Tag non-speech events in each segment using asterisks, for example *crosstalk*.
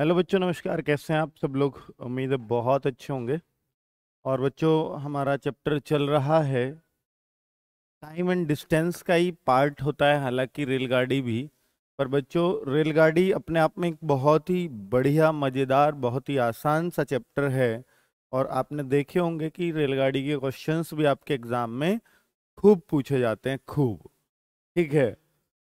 hello बच्चों नमस्कार कैसे हैं आप सब लोग उम्मीद है बहुत अच्छे होंगे और बच्चों हमारा चैप्टर चल रहा है टाइम एंड डिस्टेंस का ही पार्ट होता है हालांकि रेलगाड़ी भी पर बच्चों रेलगाड़ी अपने आप में एक बहुत ही बढ़िया मज़ेदार बहुत ही आसान सा चैप्टर है और आपने देखे होंगे कि रेलगाड़ी के क्वेश्चन भी आपके एग्ज़ाम में खूब पूछे जाते हैं खूब ठीक है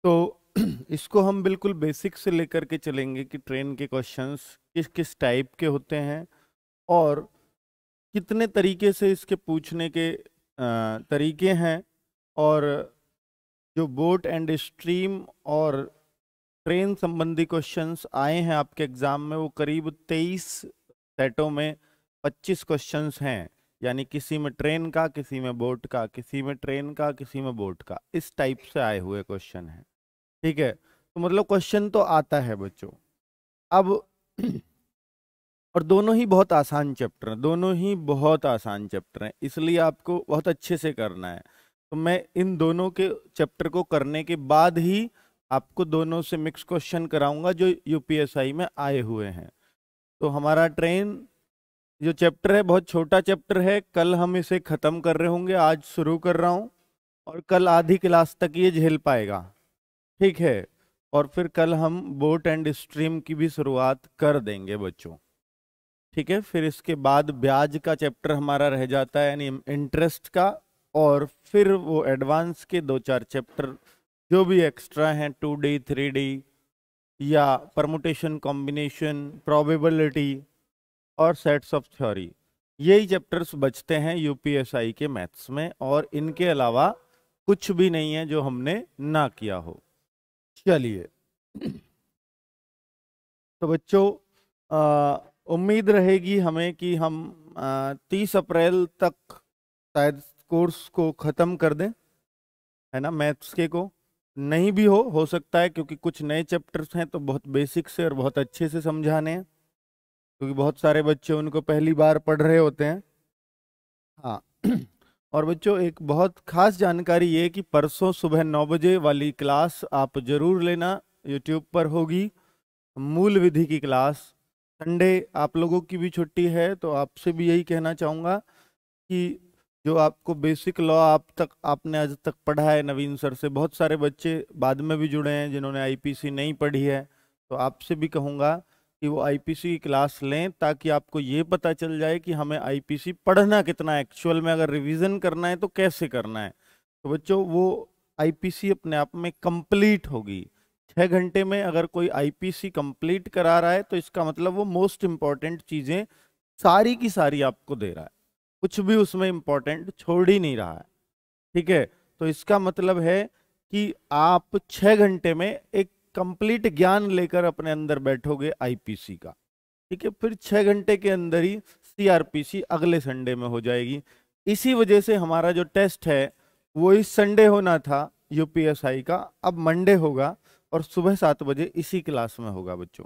तो *clears throat* इसको हम बिल्कुल बेसिक से लेकर के चलेंगे कि ट्रेन के क्वेश्चंस किस किस टाइप के होते हैं और कितने तरीके से इसके पूछने के तरीके हैं और जो बोट एंड स्ट्रीम और ट्रेन संबंधी क्वेश्चंस आए हैं आपके एग्ज़ाम में वो करीब 23 सेटों में 25 क्वेश्चंस हैं यानी किसी में ट्रेन का किसी में बोट का किसी में ट्रेन का किसी में बोट का इस टाइप से आए हुए क्वेश्चन हैं ठीक है तो मतलब क्वेश्चन तो आता है बच्चों अब *clears throat* और दोनों ही बहुत आसान चैप्टर हैं दोनों ही बहुत आसान चैप्टर हैं इसलिए आपको बहुत अच्छे से करना है तो मैं इन दोनों के चैप्टर को करने के बाद ही आपको दोनों से मिक्स क्वेश्चन कराऊंगा जो यूपीएसआई में आए हुए हैं तो हमारा ट्रेन जो चैप्टर है बहुत छोटा चैप्टर है कल हम इसे ख़त्म कर रहे होंगे आज शुरू कर रहा हूँ और कल आधी क्लास तक ये झेल पाएगा ठीक है और फिर कल हम बोट एंड स्ट्रीम की भी शुरुआत कर देंगे बच्चों ठीक है फिर इसके बाद ब्याज का चैप्टर हमारा रह जाता है यानी इंटरेस्ट का और फिर वो एडवांस के दो चार चैप्टर जो भी एक्स्ट्रा हैं टू डी थ्री डी या परमोटेशन कॉम्बिनेशन प्रोबेबिलिटी और सेट्स ऑफ थ्योरी यही चैप्टर्स बचते हैं यूपीएसआई के मैथ्स में और इनके अलावा कुछ भी नहीं है जो हमने ना किया हो चलिए तो बच्चों उम्मीद रहेगी हमें कि हम तीस अप्रैल तक शायद कोर्स को ख़त्म कर दें है ना मैथ्स के को नहीं भी हो हो सकता है क्योंकि कुछ नए चैप्टर्स हैं तो बहुत बेसिक से और बहुत अच्छे से समझाने हैं क्योंकि बहुत सारे बच्चे उनको पहली बार पढ़ रहे होते हैं हाँ और बच्चों एक बहुत खास जानकारी ये कि परसों सुबह नौ बजे वाली क्लास आप जरूर लेना यूट्यूब पर होगी मूल विधि की क्लास संडे आप लोगों की भी छुट्टी है तो आपसे भी यही कहना चाहूँगा कि जो आपको बेसिक लॉ आप तक आपने आज तक पढ़ा है नवीन सर से बहुत सारे बच्चे बाद में भी जुड़े हैं जिन्होंने आईपीसी नहीं पढ़ी है तो आपसे भी कहूँगा कि वो आईपीसी की क्लास लें ताकि आपको ये पता चल जाए कि हमें आईपीसी पढ़ना कितना है एक्चुअल में अगर रिवीजन करना है तो कैसे करना है तो बच्चों वो आईपीसी अपने आप में कंप्लीट होगी छः घंटे में अगर कोई आईपीसी कंप्लीट करा रहा है तो इसका मतलब वो मोस्ट इम्पॉर्टेंट चीज़ें सारी की सारी आपको दे रहा है कुछ भी उसमें इम्पॉर्टेंट छोड़ ही नहीं रहा है ठीक है तो इसका मतलब है कि आप छः घंटे में एक कंप्लीट ज्ञान लेकर अपने अंदर बैठोगे आईपीसी का ठीक है फिर छः घंटे के अंदर ही सीआरपीसी अगले संडे में हो जाएगी इसी वजह से हमारा जो टेस्ट है वो इस संडे होना था यूपीएसआई का अब मंडे होगा और सुबह सात बजे इसी क्लास में होगा बच्चों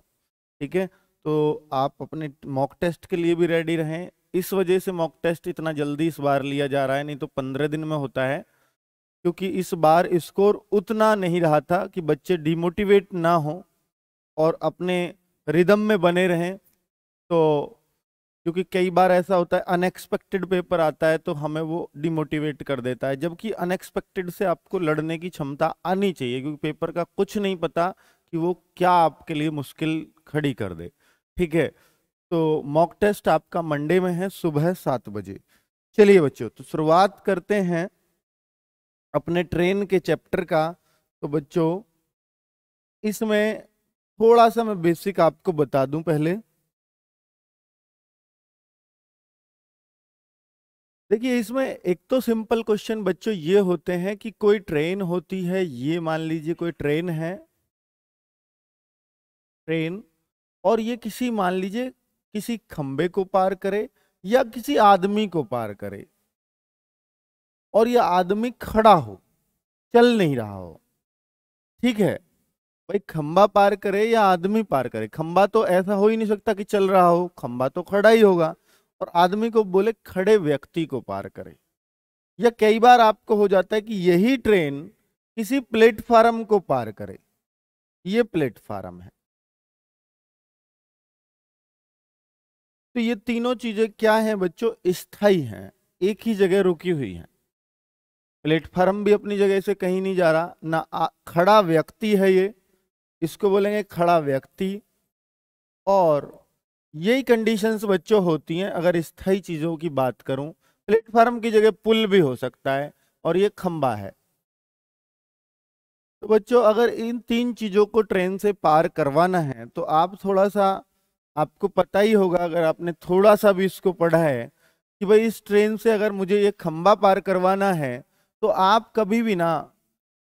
ठीक है तो आप अपने मॉक टेस्ट के लिए भी रेडी रहें इस वजह से मॉक टेस्ट इतना जल्दी इस बार लिया जा रहा है नहीं तो पंद्रह दिन में होता है क्योंकि इस बार स्कोर उतना नहीं रहा था कि बच्चे डिमोटिवेट ना हो और अपने रिदम में बने रहें तो क्योंकि कई बार ऐसा होता है अनएक्सपेक्टेड पेपर आता है तो हमें वो डिमोटिवेट कर देता है जबकि अनएक्सपेक्टेड से आपको लड़ने की क्षमता आनी चाहिए क्योंकि पेपर का कुछ नहीं पता कि वो क्या आपके लिए मुश्किल खड़ी कर दे ठीक है तो मॉक टेस्ट आपका मंडे में है सुबह सात बजे चलिए बच्चों तो शुरुआत करते हैं अपने ट्रेन के चैप्टर का तो बच्चों इसमें थोड़ा सा मैं बेसिक आपको बता दूं पहले देखिए इसमें एक तो सिंपल क्वेश्चन बच्चों ये होते हैं कि कोई ट्रेन होती है ये मान लीजिए कोई ट्रेन है ट्रेन और ये किसी मान लीजिए किसी खंबे को पार करे या किसी आदमी को पार करे और ये आदमी खड़ा हो चल नहीं रहा हो ठीक है भाई खंबा पार करे या आदमी पार करे खंबा तो ऐसा हो ही नहीं सकता कि चल रहा हो खंबा तो खड़ा ही होगा और आदमी को बोले खड़े व्यक्ति को पार करे या कई बार आपको हो जाता है कि यही ट्रेन किसी प्लेटफार्म को पार करे ये प्लेटफार्म है तो ये तीनों चीजें क्या हैं बच्चों स्थाई हैं एक ही जगह रुकी हुई हैं प्लेटफार्म भी अपनी जगह से कहीं नहीं जा रहा ना आ, खड़ा व्यक्ति है ये इसको बोलेंगे खड़ा व्यक्ति और यही कंडीशंस बच्चों होती हैं अगर स्थाई चीज़ों की बात करूं प्लेटफार्म की जगह पुल भी हो सकता है और ये खम्बा है तो बच्चों अगर इन तीन चीज़ों को ट्रेन से पार करवाना है तो आप थोड़ा सा आपको पता ही होगा अगर आपने थोड़ा सा भी इसको पढ़ा है कि भाई इस ट्रेन से अगर मुझे ये खम्बा पार करवाना है तो आप कभी भी ना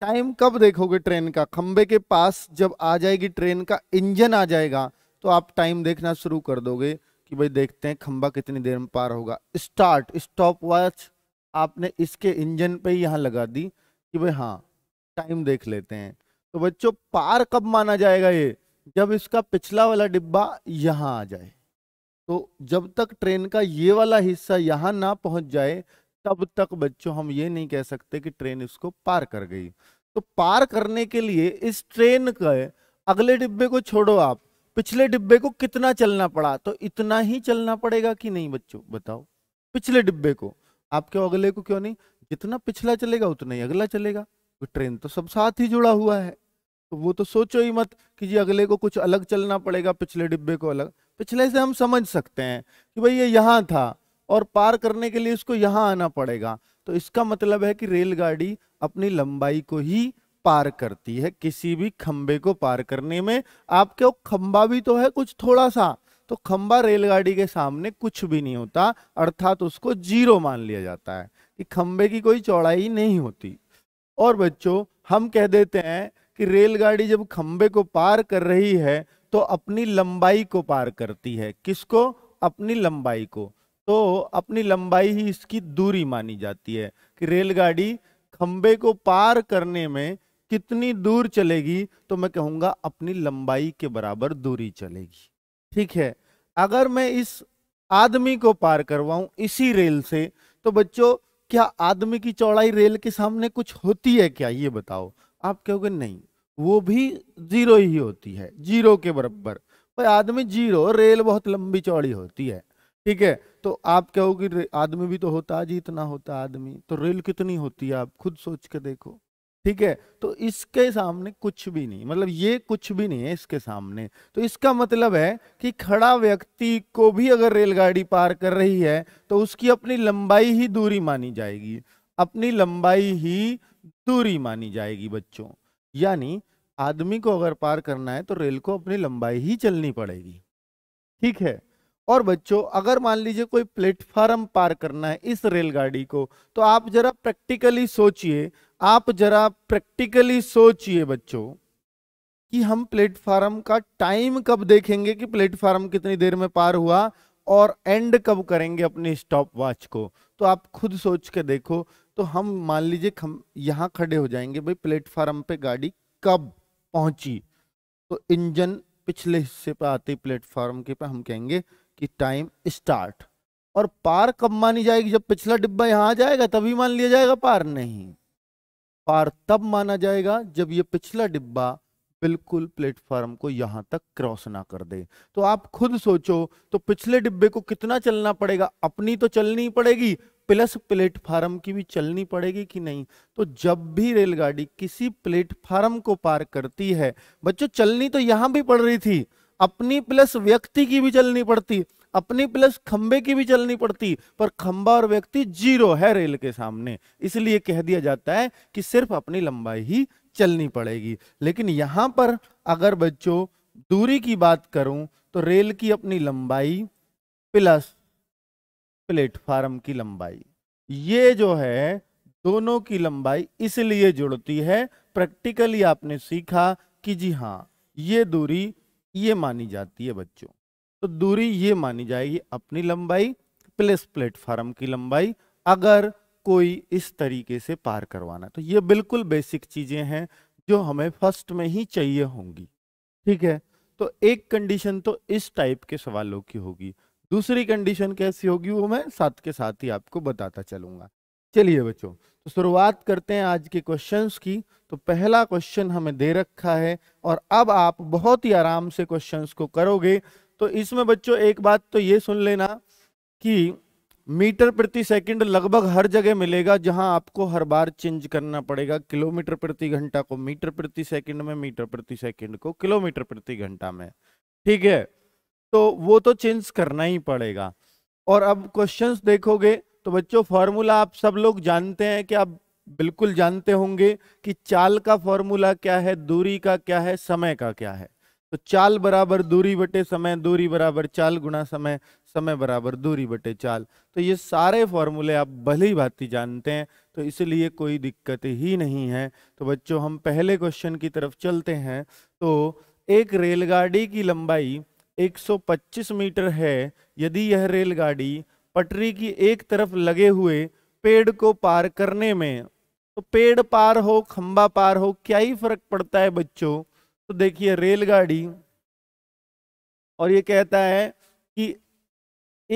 टाइम कब देखोगे ट्रेन का खंबे के पास जब आ जाएगी ट्रेन का इंजन आ जाएगा तो आप टाइम देखना शुरू कर दोगे कि भाई देखते हैं खंबा कितनी देर में पार होगा स्टार्ट स्टॉप वॉच आपने इसके इंजन पे ही यहाँ लगा दी कि भाई हाँ टाइम देख लेते हैं तो बच्चों पार कब माना जाएगा ये जब इसका पिछला वाला डिब्बा यहाँ आ जाए तो जब तक ट्रेन का ये वाला हिस्सा यहाँ ना पहुँच जाए तब तक बच्चों हम ये नहीं कह सकते कि ट्रेन इसको पार कर गई तो पार करने के लिए इस ट्रेन का अगले डिब्बे को छोड़ो आप पिछले डिब्बे को कितना चलना पड़ा तो इतना ही चलना पड़ेगा कि नहीं बच्चों बताओ पिछले डिब्बे को आपके अगले को क्यों नहीं जितना पिछला चलेगा उतना ही अगला चलेगा तो ट्रेन तो सब साथ ही जुड़ा हुआ है तो वो तो सोचो ही मत कि जी अगले को कुछ अलग चलना पड़ेगा पिछले डिब्बे को अलग पिछले से हम समझ सकते हैं कि भाई ये यहाँ था और पार करने के लिए उसको यहाँ आना पड़ेगा तो इसका मतलब है कि रेलगाड़ी अपनी लंबाई को ही पार करती है किसी भी खंबे को पार करने में आपके खंबा भी तो है कुछ थोड़ा सा तो खंबा रेलगाड़ी के सामने कुछ भी नहीं होता अर्थात उसको जीरो मान लिया जाता है कि खंबे की कोई चौड़ाई नहीं होती और बच्चों हम कह देते हैं कि रेलगाड़ी जब खंबे को पार कर रही है तो अपनी लंबाई को पार करती है किसको अपनी लंबाई को तो अपनी लंबाई ही इसकी दूरी मानी जाती है कि रेलगाड़ी खंबे को पार करने में कितनी दूर चलेगी तो मैं कहूँगा अपनी लंबाई के बराबर दूरी चलेगी ठीक है अगर मैं इस आदमी को पार करवाऊं इसी रेल से तो बच्चों क्या आदमी की चौड़ाई रेल के सामने कुछ होती है क्या ये बताओ आप कहोगे नहीं वो भी जीरो ही होती है जीरो के बराबर भाई आदमी जीरो रेल बहुत लंबी चौड़ी होती है ठीक है तो आप क्या कहोगे आदमी भी तो होता जी इतना होता आदमी तो रेल कितनी होती है आप खुद सोच के देखो ठीक है तो इसके सामने कुछ भी नहीं मतलब ये कुछ भी नहीं है इसके सामने तो इसका मतलब है कि खड़ा व्यक्ति को भी अगर रेलगाड़ी पार कर रही है तो उसकी अपनी लंबाई ही दूरी मानी जाएगी अपनी लंबाई ही दूरी मानी जाएगी बच्चों यानी आदमी को अगर पार करना है तो रेल को अपनी लंबाई ही चलनी पड़ेगी ठीक है और बच्चों अगर मान लीजिए कोई प्लेटफार्म पार करना है इस रेलगाड़ी को तो आप जरा प्रैक्टिकली सोचिए आप जरा प्रैक्टिकली सोचिए बच्चों कि हम प्लेटफार्म का टाइम कब देखेंगे कि प्लेटफार्म कितनी देर में पार हुआ और एंड कब करेंगे अपने स्टॉप वॉच को तो आप खुद सोच के देखो तो हम मान लीजिए हम यहाँ खड़े हो जाएंगे भाई प्लेटफार्म पे गाड़ी कब पहुंची तो इंजन पिछले हिस्से पर आते प्लेटफार्म के पे हम कहेंगे कि टाइम स्टार्ट और पार कब मानी जाएगी जब पिछला डिब्बा यहाँ आ जाएगा तभी मान लिया जाएगा पार नहीं पार तब माना जाएगा जब ये पिछला डिब्बा बिल्कुल प्लेटफॉर्म को यहां तक क्रॉस ना कर दे तो आप खुद सोचो तो पिछले डिब्बे को कितना चलना पड़ेगा अपनी तो चलनी पड़ेगी प्लस प्लेटफार्म की भी चलनी पड़ेगी कि नहीं तो जब भी रेलगाड़ी किसी प्लेटफार्म को पार करती है बच्चों चलनी तो यहां भी पड़ रही थी अपनी प्लस व्यक्ति की भी चलनी पड़ती अपनी प्लस खंबे की भी चलनी पड़ती पर खंबा और व्यक्ति जीरो है रेल के सामने इसलिए कह दिया जाता है कि सिर्फ अपनी लंबाई ही चलनी पड़ेगी लेकिन यहाँ पर अगर बच्चों दूरी की बात करूं तो रेल की अपनी लंबाई प्लस प्लेटफार्म की लंबाई ये जो है दोनों की लंबाई इसलिए जुड़ती है प्रैक्टिकली आपने सीखा कि जी हाँ ये दूरी ये मानी जाती है बच्चों तो दूरी ये मानी जाएगी अपनी लंबाई प्लस प्लेटफार्म की लंबाई अगर कोई इस तरीके से पार करवाना तो ये बिल्कुल बेसिक चीजें हैं जो हमें फर्स्ट में ही चाहिए होंगी ठीक है तो एक कंडीशन तो इस टाइप के सवालों की होगी दूसरी कंडीशन कैसी होगी वो मैं साथ के साथ ही आपको बताता चलूंगा चलिए बच्चों तो शुरुआत करते हैं आज के क्वेश्चंस की तो पहला क्वेश्चन हमें दे रखा है और अब आप बहुत ही आराम से क्वेश्चंस को करोगे तो इसमें बच्चों एक बात तो ये सुन लेना कि मीटर प्रति सेकंड लगभग हर जगह मिलेगा जहां आपको हर बार चेंज करना पड़ेगा किलोमीटर प्रति घंटा को मीटर प्रति सेकंड में मीटर प्रति सेकंड को किलोमीटर प्रति घंटा में ठीक है तो वो तो चेंज करना ही पड़ेगा और अब क्वेश्चंस देखोगे तो बच्चों फार्मूला आप सब लोग जानते हैं कि आप बिल्कुल जानते होंगे कि चाल का फॉर्मूला क्या है दूरी का क्या है समय का क्या है तो चाल बराबर दूरी बटे समय दूरी बराबर चाल गुणा समय समय बराबर दूरी बटे चाल तो ये सारे फॉर्मूले आप भली भांति जानते हैं तो इसलिए कोई दिक्कत ही नहीं है तो बच्चों हम पहले क्वेश्चन की तरफ चलते हैं तो एक रेलगाड़ी की लंबाई 125 मीटर है यदि यह रेलगाड़ी पटरी की एक तरफ लगे हुए पेड़ को पार करने में तो पेड़ पार हो खंबा पार हो क्या ही फर्क पड़ता है बच्चों तो देखिए रेलगाड़ी और ये कहता है कि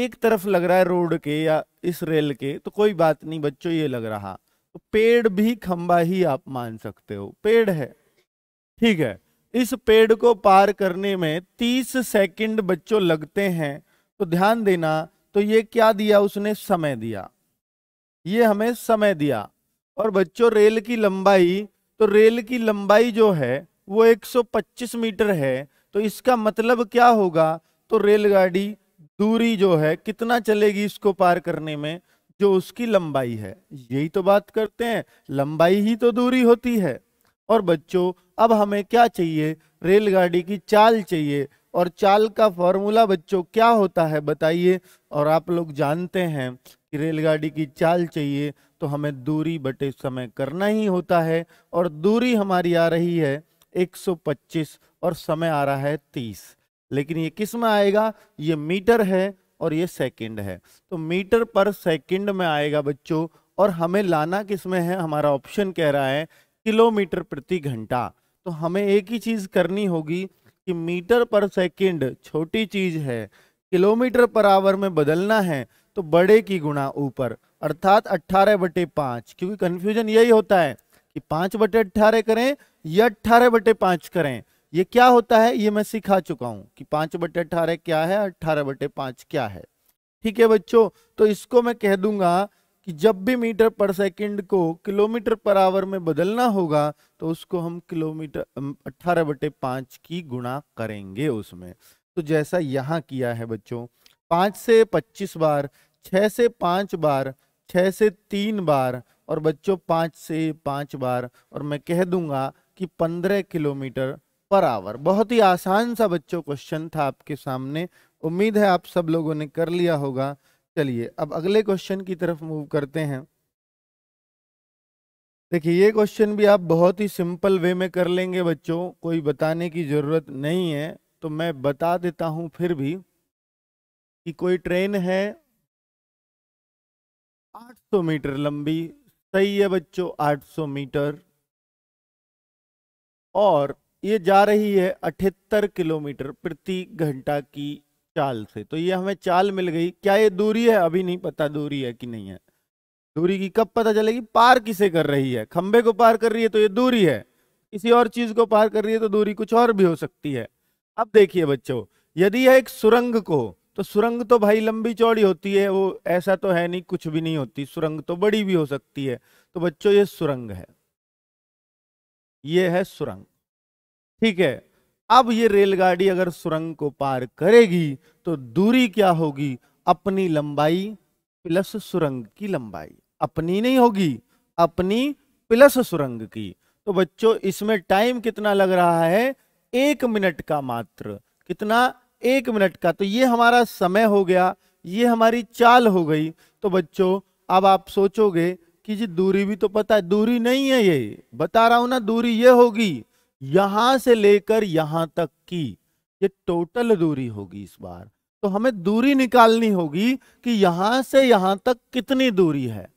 एक तरफ लग रहा है रोड के या इस रेल के तो कोई बात नहीं बच्चों ये लग रहा तो पेड़ भी खंबा ही आप मान सकते हो पेड़ है ठीक है इस पेड़ को पार करने में 30 सेकंड बच्चों लगते हैं तो ध्यान देना तो ये क्या दिया उसने समय दिया ये हमें समय दिया और बच्चों रेल की लंबाई तो रेल की लंबाई जो है वो 125 मीटर है तो इसका मतलब क्या होगा तो रेलगाड़ी दूरी जो है कितना चलेगी इसको पार करने में जो उसकी लंबाई है यही तो बात करते हैं लंबाई ही तो दूरी होती है और बच्चों अब हमें क्या चाहिए रेलगाड़ी की चाल चाहिए और चाल का फॉर्मूला बच्चों क्या होता है बताइए और आप लोग जानते हैं कि रेलगाड़ी की चाल चाहिए तो हमें दूरी बटे समय करना ही होता है और दूरी हमारी आ रही है 125 और समय आ रहा है 30 लेकिन ये किस में आएगा ये मीटर है और ये सेकंड है तो मीटर पर सेकंड में आएगा बच्चों और हमें लाना किस में है हमारा ऑप्शन कह रहा है किलोमीटर प्रति घंटा तो हमें एक ही चीज़ करनी होगी कि मीटर पर सेकंड छोटी चीज है किलोमीटर पर आवर में बदलना है तो बड़े की गुणा ऊपर अर्थात अट्ठारह बटे पांच क्योंकि कंफ्यूजन यही होता है कि पांच बटे अट्ठारह करें या अट्ठारह बटे पांच करें ये क्या होता है ये मैं सिखा चुका हूं कि पांच बटे अट्ठारह क्या है अट्ठारह बटे पांच क्या है ठीक है बच्चों तो इसको मैं कह दूंगा कि जब भी मीटर पर सेकंड को किलोमीटर पर आवर में बदलना होगा तो उसको हम किलोमीटर अट्ठारह बटे पाँच की गुणा करेंगे उसमें तो जैसा यहाँ किया है बच्चों पाँच से पच्चीस बार छ से पाँच बार छः से तीन बार और बच्चों पाँच से पाँच बार और मैं कह दूंगा कि पंद्रह किलोमीटर पर आवर बहुत ही आसान सा बच्चों क्वेश्चन था आपके सामने उम्मीद है आप सब लोगों ने कर लिया होगा चलिए अब अगले क्वेश्चन की तरफ मूव करते हैं देखिए ये क्वेश्चन भी आप बहुत ही सिंपल वे में कर लेंगे बच्चों कोई बताने की ज़रूरत नहीं है तो मैं बता देता हूं फिर भी कि कोई ट्रेन है 800 मीटर लंबी सही है बच्चों 800 मीटर और ये जा रही है अठहत्तर किलोमीटर प्रति घंटा की चाल से तो ये हमें चाल मिल गई क्या ये दूरी है अभी नहीं पता दूरी है कि नहीं है दूरी की कब पता चलेगी पार किसे कर रही है खंबे को पार कर रही है तो ये दूरी है किसी और चीज को पार कर रही है तो दूरी कुछ और भी हो सकती है अब देखिए बच्चों यदि यह एक सुरंग को तो सुरंग तो भाई लंबी चौड़ी होती है वो ऐसा तो है नहीं कुछ भी नहीं होती सुरंग तो बड़ी भी हो सकती है तो बच्चों ये सुरंग है ये है सुरंग ठीक है अब ये रेलगाड़ी अगर सुरंग को पार करेगी तो दूरी क्या होगी अपनी लंबाई प्लस सुरंग की लंबाई अपनी नहीं होगी अपनी प्लस सुरंग की तो बच्चों इसमें टाइम कितना लग रहा है एक मिनट का मात्र कितना एक मिनट का तो ये हमारा समय हो गया ये हमारी चाल हो गई तो बच्चों अब आप सोचोगे कि जी दूरी भी तो पता है दूरी नहीं है ये बता रहा हूं ना दूरी ये होगी यहां से लेकर यहां तक की ये टोटल दूरी होगी इस बार तो हमें दूरी निकालनी होगी कि यहां से यहां तक कितनी दूरी है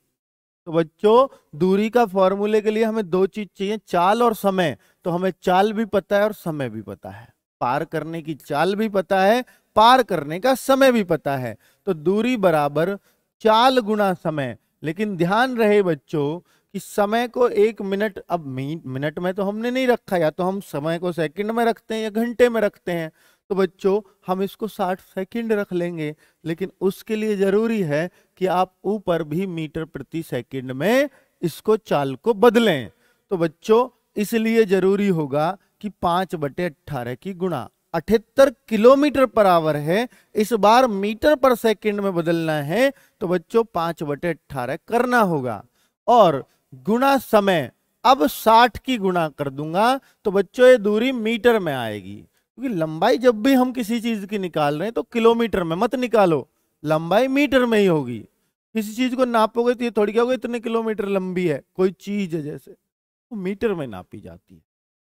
तो बच्चों दूरी का फॉर्मूले के लिए हमें दो चीज चाहिए चाल और समय तो हमें चाल भी पता है और समय भी पता है पार करने की चाल भी पता है पार करने का समय भी पता है तो दूरी बराबर चाल गुणा समय लेकिन ध्यान रहे बच्चों कि समय को एक मिनट अब मिनट में तो हमने नहीं रखा या तो हम समय को सेकंड में रखते हैं या घंटे में रखते हैं तो बच्चों हम इसको 60 सेकंड रख लेंगे लेकिन उसके लिए जरूरी है कि आप ऊपर भी मीटर प्रति सेकंड में इसको चाल को बदलें तो बच्चों इसलिए जरूरी होगा कि पाँच बटे अट्ठारह की गुणा अठहत्तर किलोमीटर पर आवर है इस बार मीटर पर सेकेंड में बदलना है तो बच्चों पाँच बटे अट्ठारह करना होगा और गुणा समय अब 60 की गुणा कर दूंगा तो बच्चों ये दूरी मीटर में आएगी क्योंकि लंबाई जब भी हम किसी चीज की निकाल रहे हैं तो किलोमीटर में मत निकालो लंबाई मीटर में ही होगी किसी चीज को नापोगे तो ये थोड़ी क्या होगी इतने किलोमीटर लंबी है कोई चीज है जैसे वो तो मीटर में नापी जाती है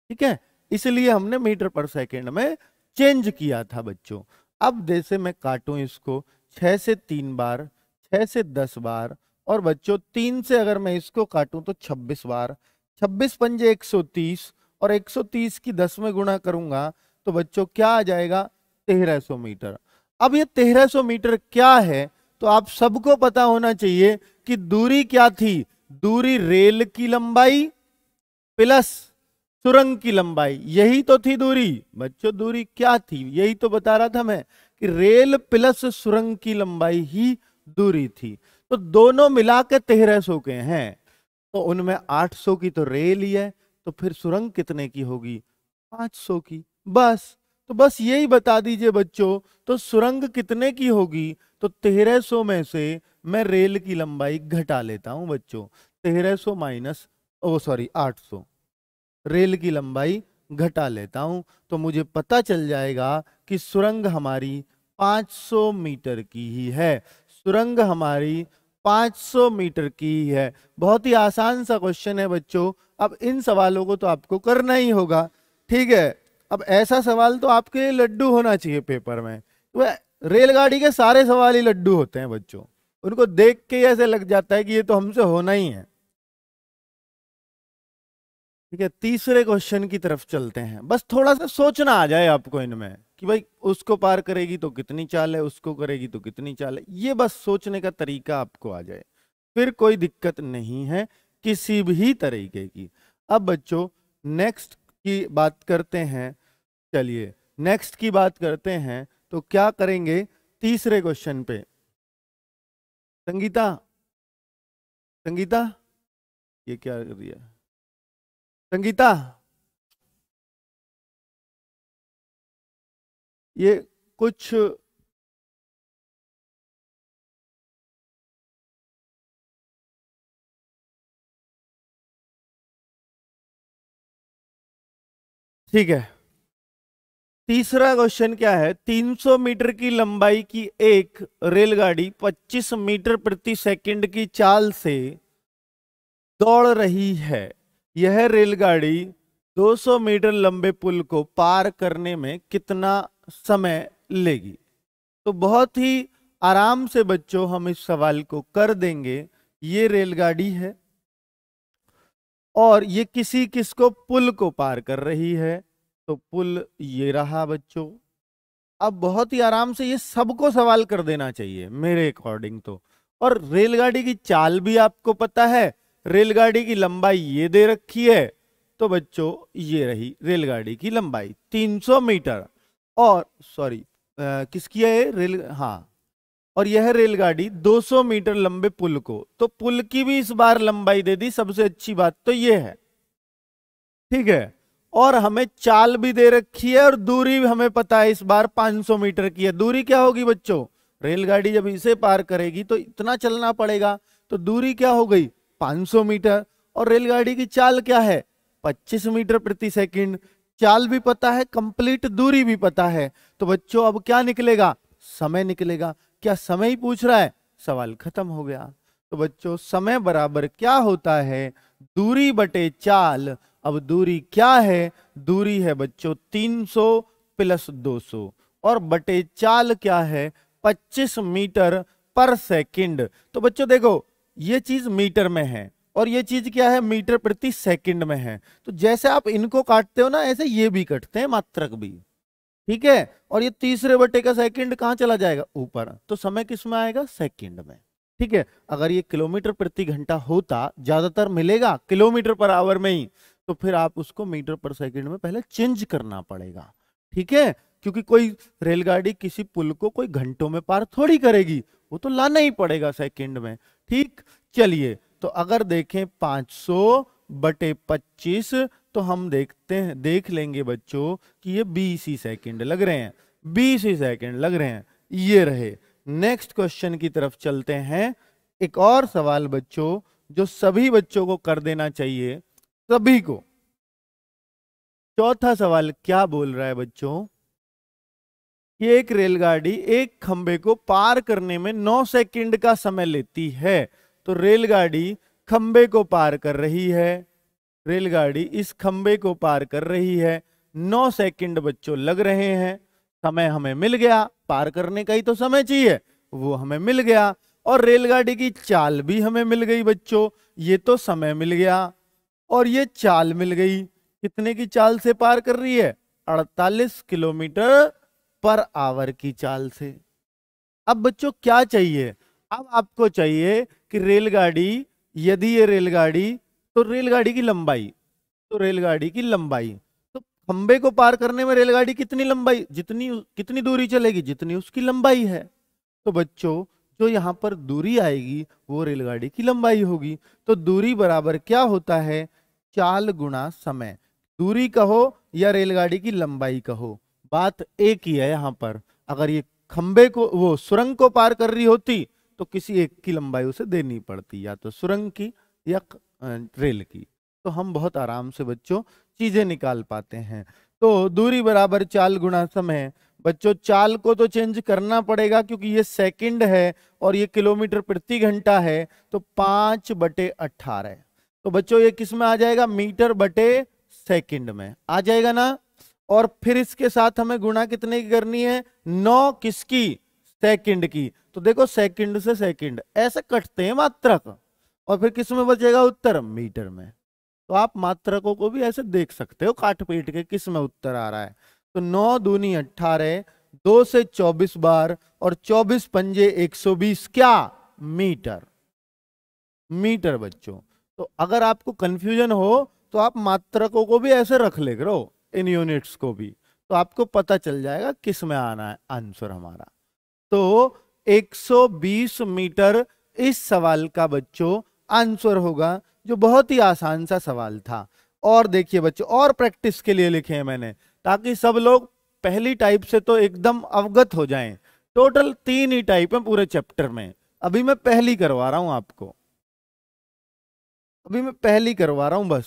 ठीक है इसलिए हमने मीटर पर सेकेंड में चेंज किया था बच्चों अब जैसे मैं काटू इसको छह से तीन बार छह से दस बार और बच्चों तीन से अगर मैं इसको काटूं तो 26 बार 26 पंजे 130 और 130 की दस में गुणा करूंगा तो बच्चों क्या आ जाएगा 1300 मीटर अब ये 1300 मीटर क्या है तो आप सबको पता होना चाहिए कि दूरी क्या थी दूरी रेल की लंबाई प्लस सुरंग की लंबाई यही तो थी दूरी बच्चों दूरी क्या थी यही तो बता रहा था मैं कि रेल प्लस सुरंग की लंबाई ही दूरी थी तो दोनों मिला के तेरह सौ के हैं तो उनमें आठ सौ की तो रेल ही है तो फिर सुरंग कितने की होगी पाँच सौ की बस तो बस यही बता दीजिए बच्चों तो सुरंग कितने की होगी तो तेरह सौ में से मैं रेल की लंबाई घटा लेता हूं बच्चों तेरह सौ माइनस ओ सॉरी आठ सौ रेल की लंबाई घटा लेता हूं तो मुझे पता चल जाएगा कि सुरंग हमारी 500 मीटर की ही है सुरंग हमारी 500 मीटर की है बहुत ही आसान सा क्वेश्चन है बच्चों अब इन सवालों को तो आपको करना ही होगा ठीक है अब ऐसा सवाल तो आपके लिए लड्डू होना चाहिए पेपर में तो रेलगाड़ी के सारे सवाल ही लड्डू होते हैं बच्चों उनको देख के ऐसे लग जाता है कि ये तो हमसे होना ही है ठीक है तीसरे क्वेश्चन की तरफ चलते हैं बस थोड़ा सा सोचना आ जाए आपको इनमें कि भाई उसको पार करेगी तो कितनी चाल है उसको करेगी तो कितनी चाल है ये बस सोचने का तरीका आपको आ जाए फिर कोई दिक्कत नहीं है किसी भी तरीके की अब बच्चों नेक्स्ट की बात करते हैं चलिए नेक्स्ट की बात करते हैं तो क्या करेंगे तीसरे क्वेश्चन पे संगीता संगीता ये क्या कर रही है संगीता ये कुछ ठीक है तीसरा क्वेश्चन क्या है 300 मीटर की लंबाई की एक रेलगाड़ी 25 मीटर प्रति सेकंड की चाल से दौड़ रही है यह रेलगाड़ी 200 मीटर लंबे पुल को पार करने में कितना समय लेगी तो बहुत ही आराम से बच्चों हम इस सवाल को कर देंगे ये रेलगाड़ी है और ये किसी किसको पुल को पार कर रही है तो पुल ये रहा बच्चों अब बहुत ही आराम से ये सबको सवाल कर देना चाहिए मेरे अकॉर्डिंग तो और रेलगाड़ी की चाल भी आपको पता है रेलगाड़ी की लंबाई ये दे रखी है तो बच्चों ये रही रेलगाड़ी की लंबाई 300 मीटर और सॉरी किसकी है रेल हाँ और यह रेलगाड़ी 200 मीटर लंबे पुल को तो पुल की भी इस बार लंबाई दे दी सबसे अच्छी बात तो यह है ठीक है और हमें चाल भी दे रखी है और दूरी भी हमें पता है इस बार 500 मीटर की है दूरी क्या होगी बच्चों रेलगाड़ी जब इसे पार करेगी तो इतना चलना पड़ेगा तो दूरी क्या हो गई 500 मीटर और रेलगाड़ी की चाल क्या है 25 मीटर प्रति सेकंड चाल भी पता है कंप्लीट दूरी भी पता है तो बच्चों अब क्या निकलेगा समय निकलेगा क्या समय ही पूछ रहा है सवाल खत्म हो गया तो बच्चों समय बराबर क्या होता है दूरी बटे चाल अब दूरी क्या है दूरी है बच्चों 300 प्लस 200 और बटे चाल क्या है 25 मीटर पर सेकंड तो बच्चों देखो ये चीज मीटर में है और ये चीज क्या है मीटर प्रति सेकंड में है तो जैसे आप इनको काटते हो ना ऐसे ये भी कटते हैं मात्रक भी ठीक है और ये तीसरे बटे का सेकंड कहाँ चला जाएगा ऊपर तो समय किस में आएगा सेकंड में ठीक है अगर ये किलोमीटर प्रति घंटा होता ज्यादातर मिलेगा किलोमीटर पर आवर में ही तो फिर आप उसको मीटर पर सेकेंड में पहले चेंज करना पड़ेगा ठीक है क्योंकि कोई रेलगाड़ी किसी पुल को कोई घंटों में पार थोड़ी करेगी वो तो लाना ही पड़ेगा सेकेंड में ठीक चलिए तो अगर देखें 500 बटे पच्चीस तो हम देखते हैं देख लेंगे बच्चों कि ये बीस ही सेकेंड लग रहे हैं बीस ही सेकेंड लग रहे हैं ये रहे नेक्स्ट क्वेश्चन की तरफ चलते हैं एक और सवाल बच्चों जो सभी बच्चों को कर देना चाहिए सभी को चौथा सवाल क्या बोल रहा है बच्चों कि एक रेलगाड़ी एक खंबे को पार करने में 9 सेकंड का समय लेती है तो रेलगाड़ी खंबे को पार कर रही है रेलगाड़ी इस खंबे को पार कर रही है नौ सेकंड बच्चों लग रहे हैं समय हमें मिल गया पार करने का ही तो समय चाहिए वो हमें मिल गया और रेलगाड़ी की चाल भी हमें मिल गई बच्चों ये तो समय मिल गया और ये चाल मिल गई कितने की चाल से पार कर रही है 48 किलोमीटर पर आवर की चाल से अब बच्चों क्या चाहिए अब आपको चाहिए कि रेलगाड़ी यदि ये रेलगाड़ी तो रेलगाड़ी की लंबाई तो रेलगाड़ी की लंबाई तो खंबे को पार करने में रेलगाड़ी कितनी लंबाई जितनी कितनी दूरी चलेगी जितनी उसकी लंबाई है तो बच्चों जो यहाँ पर दूरी आएगी वो रेलगाड़ी की लंबाई होगी तो दूरी बराबर क्या होता है चाल गुणा समय दूरी कहो या रेलगाड़ी की लंबाई कहो बात एक ही है यहाँ पर अगर ये खंबे को वो सुरंग को पार कर रही होती तो किसी एक की लंबाई उसे देनी पड़ती या तो सुरंग की या रेल की तो हम बहुत आराम से बच्चों चीज़ें निकाल पाते हैं तो दूरी बराबर चाल गुणा समय बच्चों चाल को तो चेंज करना पड़ेगा क्योंकि ये सेकंड है और ये किलोमीटर प्रति घंटा है तो पांच बटे अठारह तो बच्चों ये किस में आ जाएगा मीटर बटे सेकंड में आ जाएगा ना और फिर इसके साथ हमें गुणा कितने की करनी है नौ किसकी सेकंड की तो देखो सेकंड से सेकंड ऐसे कटते हैं मात्रक और फिर किस में बचेगा उत्तर मीटर में तो आप मात्रकों को भी ऐसे देख सकते हो काट पीट के किस में उत्तर आ रहा है तो नौ दूनी अट्ठारह दो से चौबीस बार और चौबीस पंजे एक सौ बीस क्या मीटर मीटर बच्चों तो अगर आपको कंफ्यूजन हो तो आप मात्रकों को भी ऐसे रख ले करो इन यूनिट्स को भी तो आपको पता चल जाएगा किस में आना है आंसर हमारा तो 120 मीटर इस सवाल का बच्चों आंसर होगा जो बहुत ही आसान सा सवाल था और देखिए बच्चों और प्रैक्टिस के लिए लिखे हैं मैंने ताकि सब लोग पहली टाइप से तो एकदम अवगत हो जाएं टोटल तीन ही टाइप है पूरे चैप्टर में अभी मैं पहली करवा रहा हूं आपको अभी मैं पहली करवा रहा हूं बस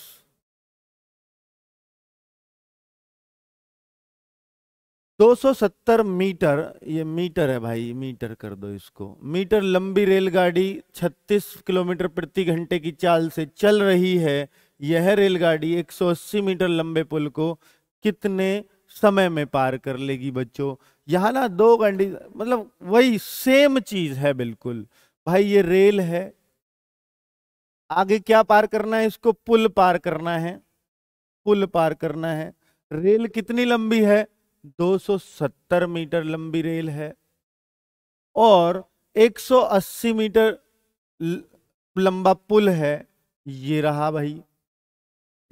270 मीटर ये मीटर है भाई मीटर कर दो इसको मीटर लंबी रेलगाड़ी 36 किलोमीटर प्रति घंटे की चाल से चल रही है यह रेलगाड़ी 180 मीटर लंबे पुल को कितने समय में पार कर लेगी बच्चों यहाँ ना दो घंटे मतलब वही सेम चीज है बिल्कुल भाई ये रेल है आगे क्या पार करना है इसको पुल पार करना है पुल पार करना है रेल कितनी लंबी है 270 मीटर लंबी रेल है और 180 मीटर लंबा पुल है ये रहा भाई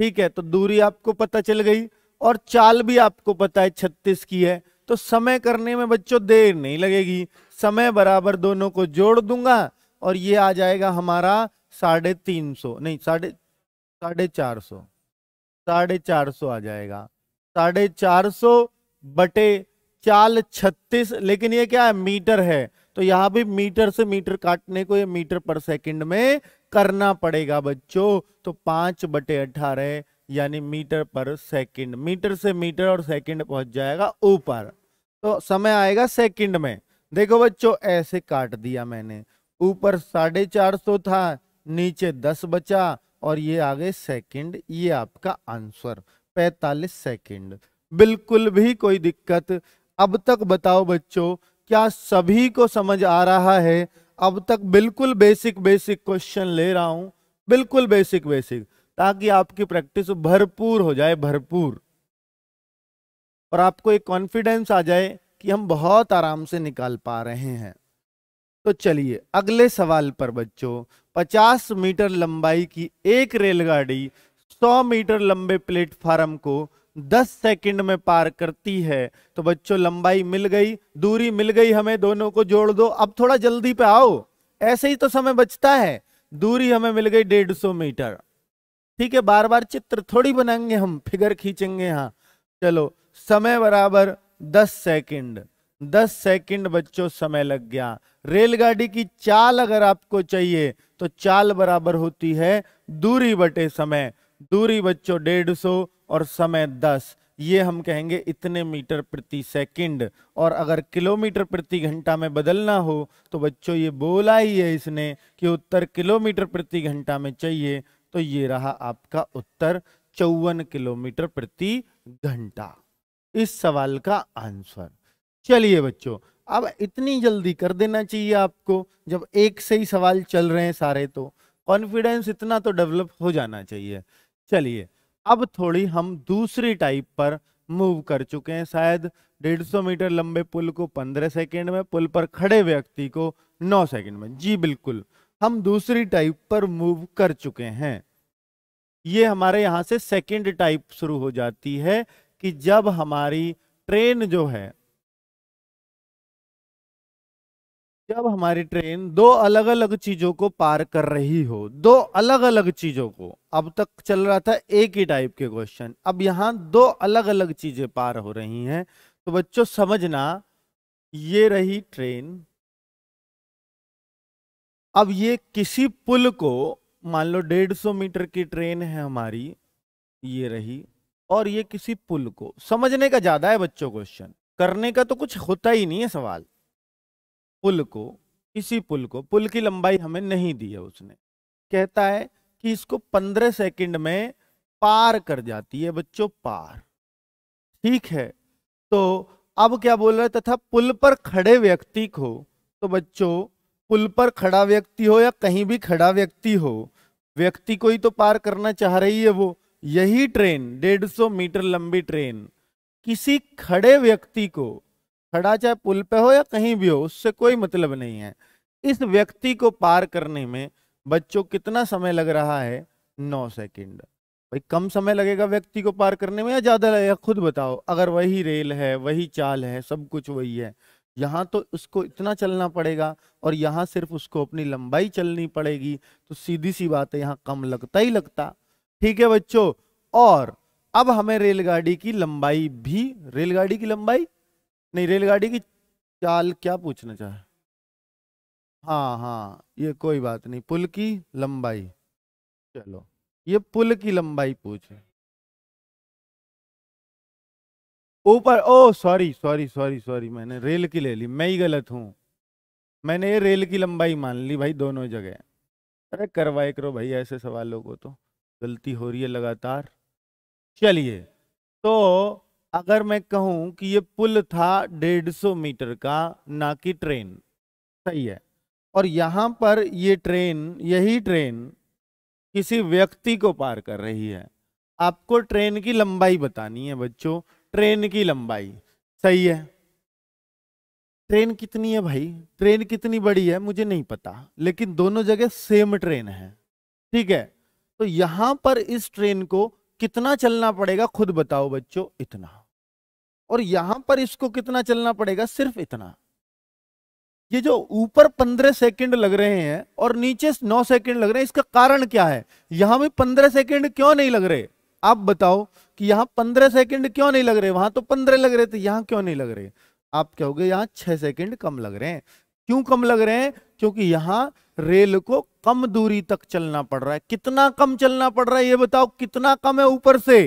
ठीक है तो दूरी आपको पता चल गई और चाल भी आपको पता है छत्तीस की है तो समय करने में बच्चों देर नहीं लगेगी समय बराबर दोनों को जोड़ दूंगा और ये आ जाएगा हमारा साढ़े तीन सौ नहीं साढ़े साढ़े चार सौ साढ़े चार सौ आ जाएगा साढ़े चार सौ बटे चाल छत्तीस लेकिन ये क्या है मीटर है तो यहां भी मीटर से मीटर काटने को ये मीटर पर सेकंड में करना पड़ेगा बच्चों तो पांच बटे अठारह यानी मीटर पर सेकंड मीटर से मीटर और सेकंड पहुंच जाएगा ऊपर तो समय आएगा सेकंड में देखो बच्चों ऐसे काट दिया मैंने ऊपर साढ़े चार सौ था नीचे दस बचा और ये आगे सेकंड ये आपका आंसर पैतालीस सेकंड बिल्कुल भी कोई दिक्कत अब तक बताओ बच्चों क्या सभी को समझ आ रहा है अब तक बिल्कुल बेसिक बेसिक क्वेश्चन ले रहा हूं बिल्कुल बेसिक बेसिक ताकि आपकी प्रैक्टिस भरपूर हो जाए भरपूर और आपको एक कॉन्फिडेंस आ जाए कि हम बहुत आराम से निकाल पा रहे हैं तो चलिए अगले सवाल पर बच्चों 50 मीटर लंबाई की एक रेलगाड़ी 100 मीटर लंबे प्लेटफार्म को 10 सेकंड में पार करती है तो बच्चों लंबाई मिल गई दूरी मिल गई हमें दोनों को जोड़ दो अब थोड़ा जल्दी पे आओ ऐसे ही तो समय बचता है दूरी हमें मिल गई डेढ़ सौ मीटर ठीक है बार बार चित्र थोड़ी बनाएंगे हम फिगर खींचेंगे यहां चलो समय बराबर दस सेकंड दस सेकंड बच्चों समय लग गया रेलगाड़ी की चाल अगर आपको चाहिए तो चाल बराबर होती है दूरी बटे समय दूरी बच्चों डेढ़ सौ और समय दस ये हम कहेंगे इतने मीटर प्रति सेकंड और अगर किलोमीटर प्रति घंटा में बदलना हो तो बच्चों ये बोला ही है इसने कि उत्तर किलोमीटर प्रति घंटा में चाहिए तो ये रहा आपका उत्तर चौवन किलोमीटर प्रति घंटा इस सवाल का आंसर चलिए बच्चों अब इतनी जल्दी कर देना चाहिए आपको जब एक से ही सवाल चल रहे हैं सारे तो कॉन्फिडेंस इतना तो डेवलप हो जाना चाहिए चलिए अब थोड़ी हम दूसरी टाइप पर मूव कर चुके हैं शायद 150 मीटर लंबे पुल को 15 सेकंड में पुल पर खड़े व्यक्ति को 9 सेकंड में जी बिल्कुल हम दूसरी टाइप पर मूव कर चुके हैं ये हमारे यहाँ से सेकंड टाइप शुरू हो जाती है कि जब हमारी ट्रेन जो है जब हमारी ट्रेन दो अलग अलग चीजों को पार कर रही हो दो अलग अलग चीजों को अब तक चल रहा था एक ही टाइप के क्वेश्चन अब यहाँ दो अलग अलग चीजें पार हो रही हैं तो बच्चों समझना ये रही ट्रेन अब ये किसी पुल को मान लो डेढ़ सौ मीटर की ट्रेन है हमारी ये रही और ये किसी पुल को समझने का ज्यादा है बच्चों क्वेश्चन करने का तो कुछ होता ही नहीं है सवाल पुल को किसी पुल को पुल की लंबाई हमें नहीं दी है उसने कहता है कि इसको पंद्रह सेकंड में पार कर जाती है बच्चों पार ठीक है तो अब क्या बोल रहे तथा पुल पर खड़े व्यक्ति को तो बच्चों पुल पर खड़ा व्यक्ति हो या कहीं भी खड़ा व्यक्ति हो व्यक्ति को ही तो पार करना चाह रही है वो यही ट्रेन सौ मीटर लंबी ट्रेन किसी खड़े व्यक्ति को खड़ा चाहे पुल पे हो या कहीं भी हो उससे कोई मतलब नहीं है इस व्यक्ति को पार करने में बच्चों कितना समय लग रहा है नौ सेकंड भाई कम समय लगेगा व्यक्ति को पार करने में या ज़्यादा लगेगा खुद बताओ अगर वही रेल है वही चाल है सब कुछ वही है यहाँ तो उसको इतना चलना पड़ेगा और यहाँ सिर्फ उसको अपनी लंबाई चलनी पड़ेगी तो सीधी सी बात है यहाँ कम लगता ही लगता ठीक है बच्चों और अब हमें रेलगाड़ी की लंबाई भी रेलगाड़ी की लंबाई नहीं रेलगाड़ी की चाल क्या पूछना चाहे हाँ हाँ ये कोई बात नहीं पुल की लंबाई चलो ये पुल की लंबाई पूछे ऊपर ओ सॉरी सॉरी सॉरी सॉरी मैंने रेल की ले ली मैं ही गलत हूँ मैंने ये रेल की लंबाई मान ली भाई दोनों जगह अरे करवाए करो भाई ऐसे सवालों को तो गलती हो रही है लगातार चलिए तो अगर मैं कहूं कि ये पुल था 150 मीटर का ना कि ट्रेन सही है और यहाँ पर ये ट्रेन यही ट्रेन किसी व्यक्ति को पार कर रही है आपको ट्रेन की लंबाई बतानी है बच्चों ट्रेन की लंबाई सही है ट्रेन कितनी है भाई ट्रेन कितनी बड़ी है मुझे नहीं पता लेकिन दोनों जगह सेम ट्रेन है ठीक है तो यहां पर इस ट्रेन को कितना चलना पड़ेगा खुद बताओ बच्चों इतना और यहां पर इसको कितना चलना पड़ेगा सिर्फ इतना ये जो ऊपर पंद्रह सेकंड लग रहे हैं और नीचे नौ सेकंड लग रहे हैं इसका कारण क्या है यहां भी पंद्रह सेकंड क्यों नहीं लग रहे आप बताओ कि यहां पंद्रह सेकंड क्यों नहीं लग रहे वहां तो पंद्रह लग रहे थे यहां क्यों नहीं लग रहे आप कहोगे यहां छह सेकंड कम लग रहे हैं क्यों कम लग रहे हैं क्योंकि यहां रेल को कम दूरी तक चलना पड़ रहा है कितना कम चलना पड़ रहा है ये बताओ कितना कम है ऊपर से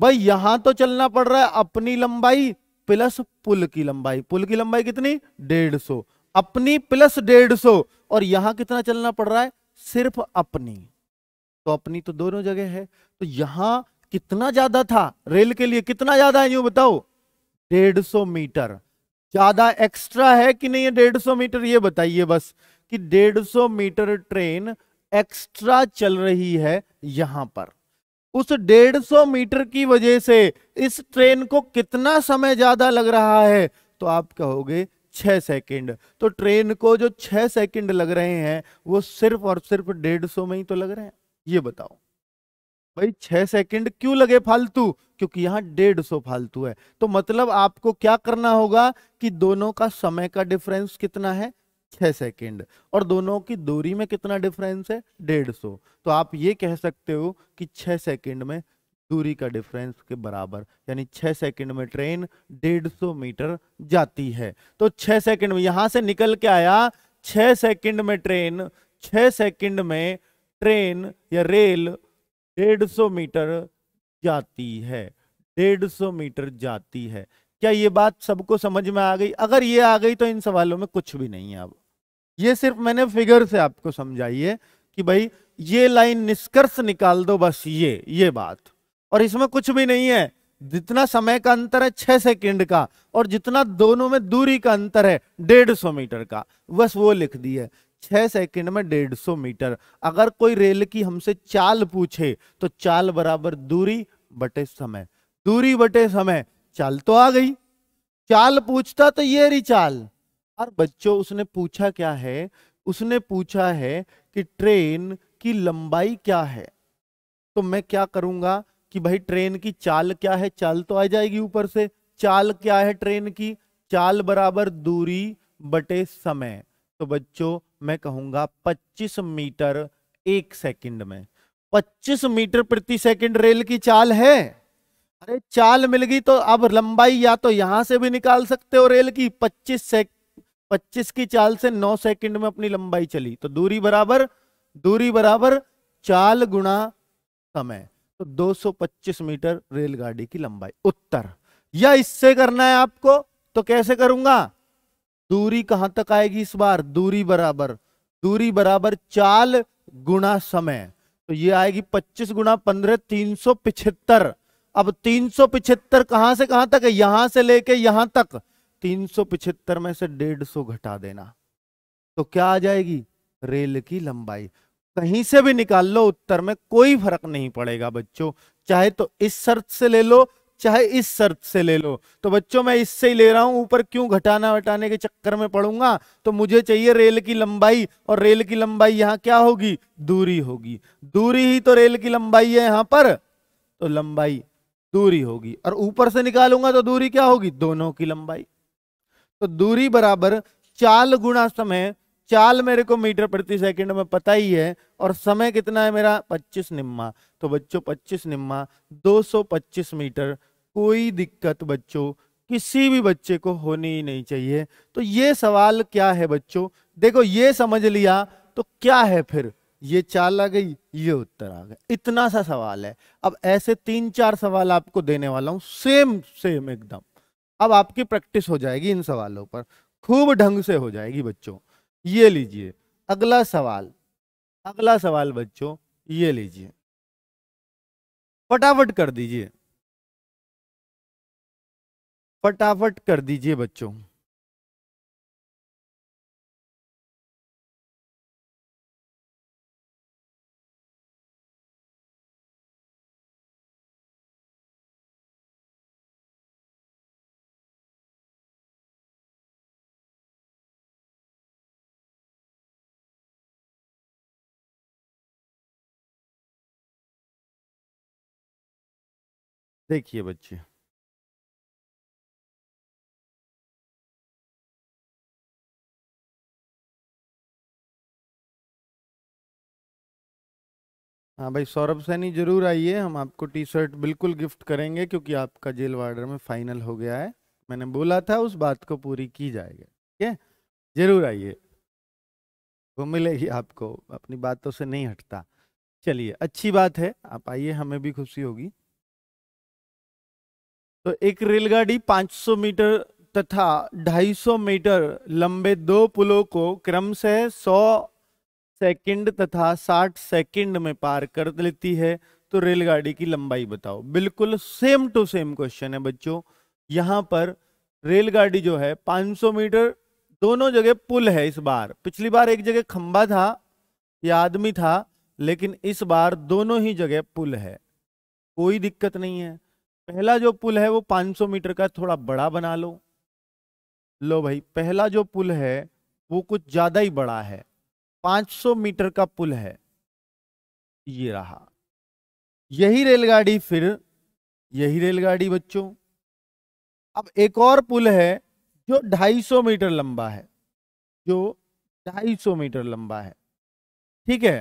भाई यहां तो चलना पड़ रहा है अपनी लंबाई प्लस पुल की लंबाई पुल की लंबाई कितनी डेढ़ सौ अपनी प्लस डेढ़ सौ और यहां कितना चलना पड़ रहा है सिर्फ अपनी तो अपनी तो दोनों जगह है तो यहां कितना ज्यादा था रेल के लिए कितना ज्यादा है यू बताओ डेढ़ सौ मीटर ज्यादा एक्स्ट्रा है कि नहीं है डेढ़ सौ मीटर ये बताइए बस कि डेढ़ सौ मीटर ट्रेन एक्स्ट्रा चल रही है यहां पर उस सौ मीटर की वजह से इस ट्रेन को कितना समय ज्यादा लग रहा है तो आप कहोगे छह सेकंड तो ट्रेन को जो छह सेकंड लग रहे हैं वो सिर्फ और सिर्फ डेढ़ सौ में ही तो लग रहे हैं ये बताओ भाई छह सेकंड क्यों लगे फालतू क्योंकि यहां डेढ़ सौ फालतू है तो मतलब आपको क्या करना होगा कि दोनों का समय का डिफरेंस कितना है छह सेकेंड और दोनों की दूरी में कितना डिफरेंस है डेढ़ सौ तो आप ये कह सकते हो कि छह सेकेंड में दूरी का डिफरेंस के बराबर यानी छह सेकेंड में ट्रेन डेढ़ सौ मीटर जाती है तो छह सेकेंड में यहां से निकल के आया छह सेकेंड में ट्रेन छह सेकेंड में ट्रेन या रेल डेढ़ सौ मीटर जाती है डेढ़ सौ मीटर जाती है क्या ये बात सबको समझ में आ गई अगर ये आ गई तो इन सवालों में कुछ भी नहीं है अब ये सिर्फ मैंने फिगर से आपको समझाई है कि भाई ये लाइन निष्कर्ष निकाल दो बस ये ये बात और इसमें कुछ भी नहीं है जितना समय का अंतर है छह सेकंड का और जितना दोनों में दूरी का अंतर है डेढ़ सौ मीटर का बस वो लिख दी है छह सेकंड में डेढ़ सौ मीटर अगर कोई रेल की हमसे चाल पूछे तो चाल बराबर दूरी बटे समय दूरी बटे समय चाल तो आ गई चाल पूछता तो ये रही चाल और बच्चों उसने पूछा क्या है उसने पूछा है कि ट्रेन की लंबाई क्या है तो मैं क्या करूंगा कि भाई ट्रेन की चाल क्या है चाल तो आ जाएगी ऊपर से चाल क्या है ट्रेन की चाल बराबर दूरी बटे समय तो बच्चों मैं कहूंगा 25 मीटर एक सेकंड में 25 मीटर प्रति सेकंड रेल की चाल है अरे चाल मिल गई तो अब लंबाई या तो यहां से भी निकाल सकते हो रेल की 25 सेक 25 की चाल से 9 सेकंड में अपनी लंबाई चली तो दूरी बराबर दूरी बराबर चाल गुणा समय तो 225 मीटर रेलगाड़ी की लंबाई उत्तर या इससे करना है आपको तो कैसे करूंगा दूरी कहां तक आएगी इस बार दूरी बराबर दूरी बराबर चाल गुणा समय तो ये आएगी 25 गुणा पंद्रह तीन सौ पिछहत्तर अब तीन सौ पिछहत्तर कहां से कहां तक है यहां से लेके यहां तक तीन सौ पिछहत्तर में से डेढ़ सौ घटा देना तो क्या आ जाएगी रेल की लंबाई कहीं से भी निकाल लो उत्तर में कोई फर्क नहीं पड़ेगा बच्चों चाहे तो इस शर्त से ले लो चाहे इस शर्त से ले लो तो बच्चों मैं इससे ही ले रहा हूं ऊपर क्यों घटाना वटाने के चक्कर में पड़ूंगा तो मुझे चाहिए रेल की लंबाई और रेल की लंबाई यहां क्या होगी दूरी होगी दूरी ही तो रेल की लंबाई है यहां पर तो लंबाई दूरी होगी और ऊपर से निकालूंगा तो दूरी क्या होगी दोनों की लंबाई तो दूरी बराबर चाल गुणा समय चाल मेरे को मीटर प्रति सेकंड में पता ही है और समय कितना है मेरा 25 निम्मा तो बच्चों 25 निम्मा 225 मीटर कोई दिक्कत बच्चों किसी भी बच्चे को होनी ही नहीं चाहिए तो ये सवाल क्या है बच्चों देखो ये समझ लिया तो क्या है फिर ये चाल आ गई ये उत्तर आ गया इतना सा सवाल है अब ऐसे तीन चार सवाल आपको देने वाला हूं सेम सेम एकदम अब आपकी प्रैक्टिस हो जाएगी इन सवालों पर खूब ढंग से हो जाएगी बच्चों ये लीजिए अगला सवाल अगला सवाल बच्चों ये लीजिए फटाफट कर दीजिए फटाफट कर दीजिए बच्चों देखिए बच्चे हाँ भाई सौरभ सैनी जरूर आइए हम आपको टी शर्ट बिल्कुल गिफ्ट करेंगे क्योंकि आपका जेल वार्डर में फाइनल हो गया है मैंने बोला था उस बात को पूरी की जाएगी ठीक है जरूर आइए वो मिलेगी आपको अपनी बातों से नहीं हटता चलिए अच्छी बात है आप आइए हमें भी खुशी होगी तो एक रेलगाड़ी 500 मीटर तथा 250 मीटर लंबे दो पुलों को क्रम से 100 सेकंड तथा 60 सेकंड में पार कर लेती है तो रेलगाड़ी की लंबाई बताओ बिल्कुल सेम टू सेम क्वेश्चन है बच्चों यहाँ पर रेलगाड़ी जो है 500 मीटर दोनों जगह पुल है इस बार पिछली बार एक जगह खंबा था या आदमी था लेकिन इस बार दोनों ही जगह पुल है कोई दिक्कत नहीं है पहला जो पुल है वो 500 मीटर का थोड़ा बड़ा बना लो लो भाई पहला जो पुल है वो कुछ ज़्यादा ही बड़ा है 500 मीटर का पुल है ये रहा यही रेलगाड़ी फिर यही रेलगाड़ी बच्चों अब एक और पुल है जो 250 मीटर लंबा है जो 250 मीटर लंबा है ठीक है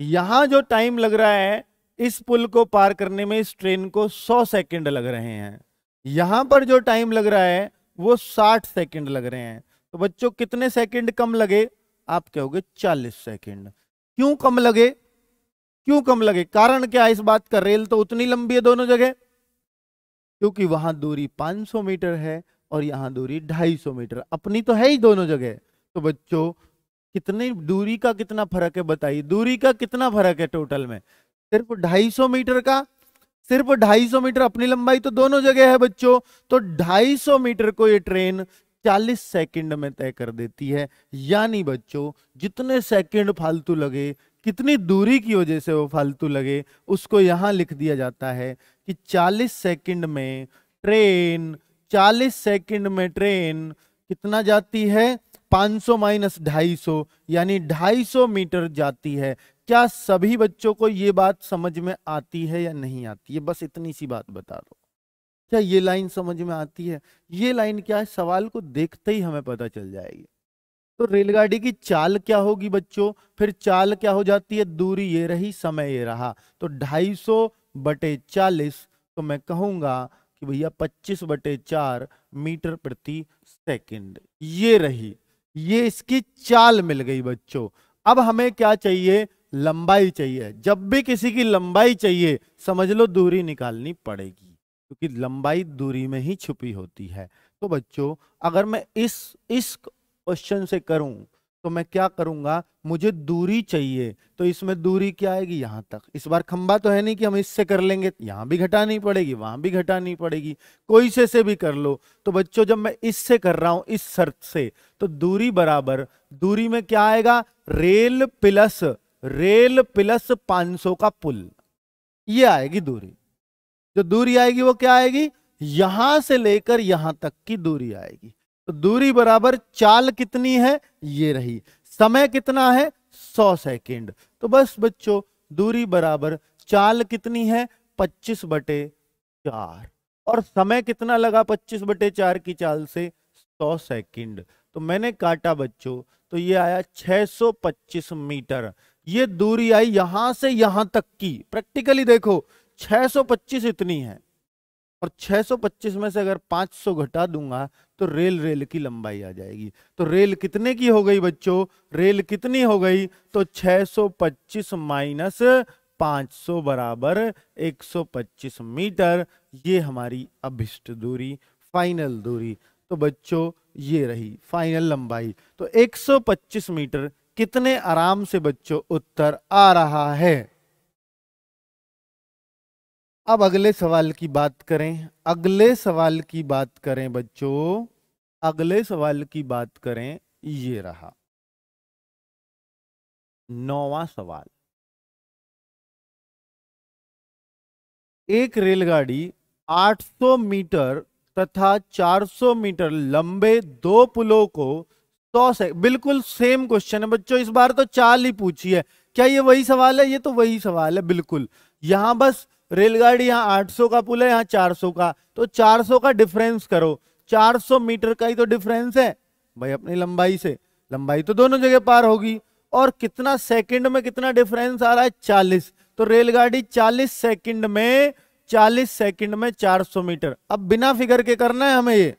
यहां जो टाइम लग रहा है इस पुल को पार करने में इस ट्रेन को 100 सेकंड लग रहे हैं यहाँ पर जो टाइम लग रहा है वो 60 सेकंड लग रहे हैं तो बच्चों कितने सेकंड कम लगे आप कहोगे 40 सेकंड क्यों कम लगे क्यों कम लगे कारण क्या इस बात का रेल तो उतनी लंबी है दोनों जगह क्योंकि वहां दूरी 500 मीटर है और यहाँ दूरी 250 मीटर अपनी तो है ही दोनों जगह तो बच्चों कितने दूरी का कितना फर्क है बताइए दूरी का कितना फर्क है टोटल में सिर्फ 250 मीटर का सिर्फ 250 मीटर अपनी लंबाई तो दोनों जगह है बच्चों तो 250 मीटर को ये ट्रेन 40 सेकंड में तय कर देती है यानी बच्चों जितने सेकंड फालतू लगे कितनी दूरी की वजह से वो फालतू लगे उसको यहां लिख दिया जाता है कि 40 सेकंड में ट्रेन 40 सेकंड में ट्रेन कितना जाती है 500 माइनस ढाई यानी 250 मीटर जाती है क्या सभी बच्चों को ये बात समझ में आती है या नहीं आती है बस इतनी सी बात बता दो क्या ये लाइन समझ में आती है ये लाइन क्या है सवाल को देखते ही हमें पता चल जाएगी तो रेलगाड़ी की चाल क्या होगी बच्चों फिर चाल क्या हो जाती है दूरी ये रही समय ये रहा तो 250 बटे चालीस तो मैं कहूंगा कि भैया 25 बटे चार मीटर प्रति सेकंड ये रही ये इसकी चाल मिल गई बच्चों अब हमें क्या चाहिए लंबाई चाहिए जब भी किसी की लंबाई चाहिए समझ लो दूरी निकालनी पड़ेगी क्योंकि तो लंबाई दूरी में ही छुपी होती है तो बच्चों अगर मैं इस इस क्वेश्चन से करूं तो मैं क्या करूंगा मुझे दूरी चाहिए तो इसमें दूरी क्या आएगी यहाँ तक इस बार खंबा तो है नहीं कि हम इससे कर लेंगे यहाँ भी घटानी पड़ेगी वहाँ भी घटानी पड़ेगी कोई से से भी कर लो तो बच्चों जब मैं इससे कर रहा हूँ इस शर्त से तो दूरी बराबर दूरी में क्या आएगा रेल प्लस रेल प्लस 500 का पुल ये आएगी दूरी जो दूरी आएगी वो क्या आएगी यहां से लेकर यहां तक की दूरी आएगी तो दूरी बराबर चाल कितनी है ये रही समय कितना है 100 सेकेंड तो बस बच्चों दूरी बराबर चाल कितनी है 25 बटे चार और समय कितना लगा 25 बटे चार की चाल से 100 सेकेंड तो मैंने काटा बच्चों तो ये आया 625 मीटर ये दूरी आई यहां से यहां तक की प्रैक्टिकली देखो 625 इतनी है और 625 में से अगर 500 घटा दूंगा तो रेल रेल की लंबाई आ जाएगी तो रेल कितने की हो गई बच्चों रेल कितनी हो गई तो 625 माइनस 500 बराबर 125 मीटर ये हमारी अभिष्ट दूरी फाइनल दूरी तो बच्चों ये रही फाइनल लंबाई तो 125 मीटर कितने आराम से बच्चों उत्तर आ रहा है अब अगले सवाल की बात करें अगले सवाल की बात करें बच्चों अगले सवाल की बात करें ये रहा नौवा सवाल एक रेलगाड़ी 800 मीटर तथा 400 मीटर लंबे दो पुलों को सौ से बिल्कुल सेम क्वेश्चन है बच्चों इस बार तो चाल ही पूछी है क्या ये वही सवाल है ये तो वही सवाल है बिल्कुल यहाँ बस रेलगाड़ी यहाँ 800 का पुल है यहाँ 400 का तो 400 का डिफरेंस करो 400 मीटर का ही तो डिफरेंस है भाई अपनी लंबाई से लंबाई तो दोनों जगह पार होगी और कितना सेकंड में कितना डिफरेंस आ रहा है 40 तो रेलगाड़ी 40 सेकंड में 40 सेकंड में 400 मीटर अब बिना फिगर के करना है हमें ये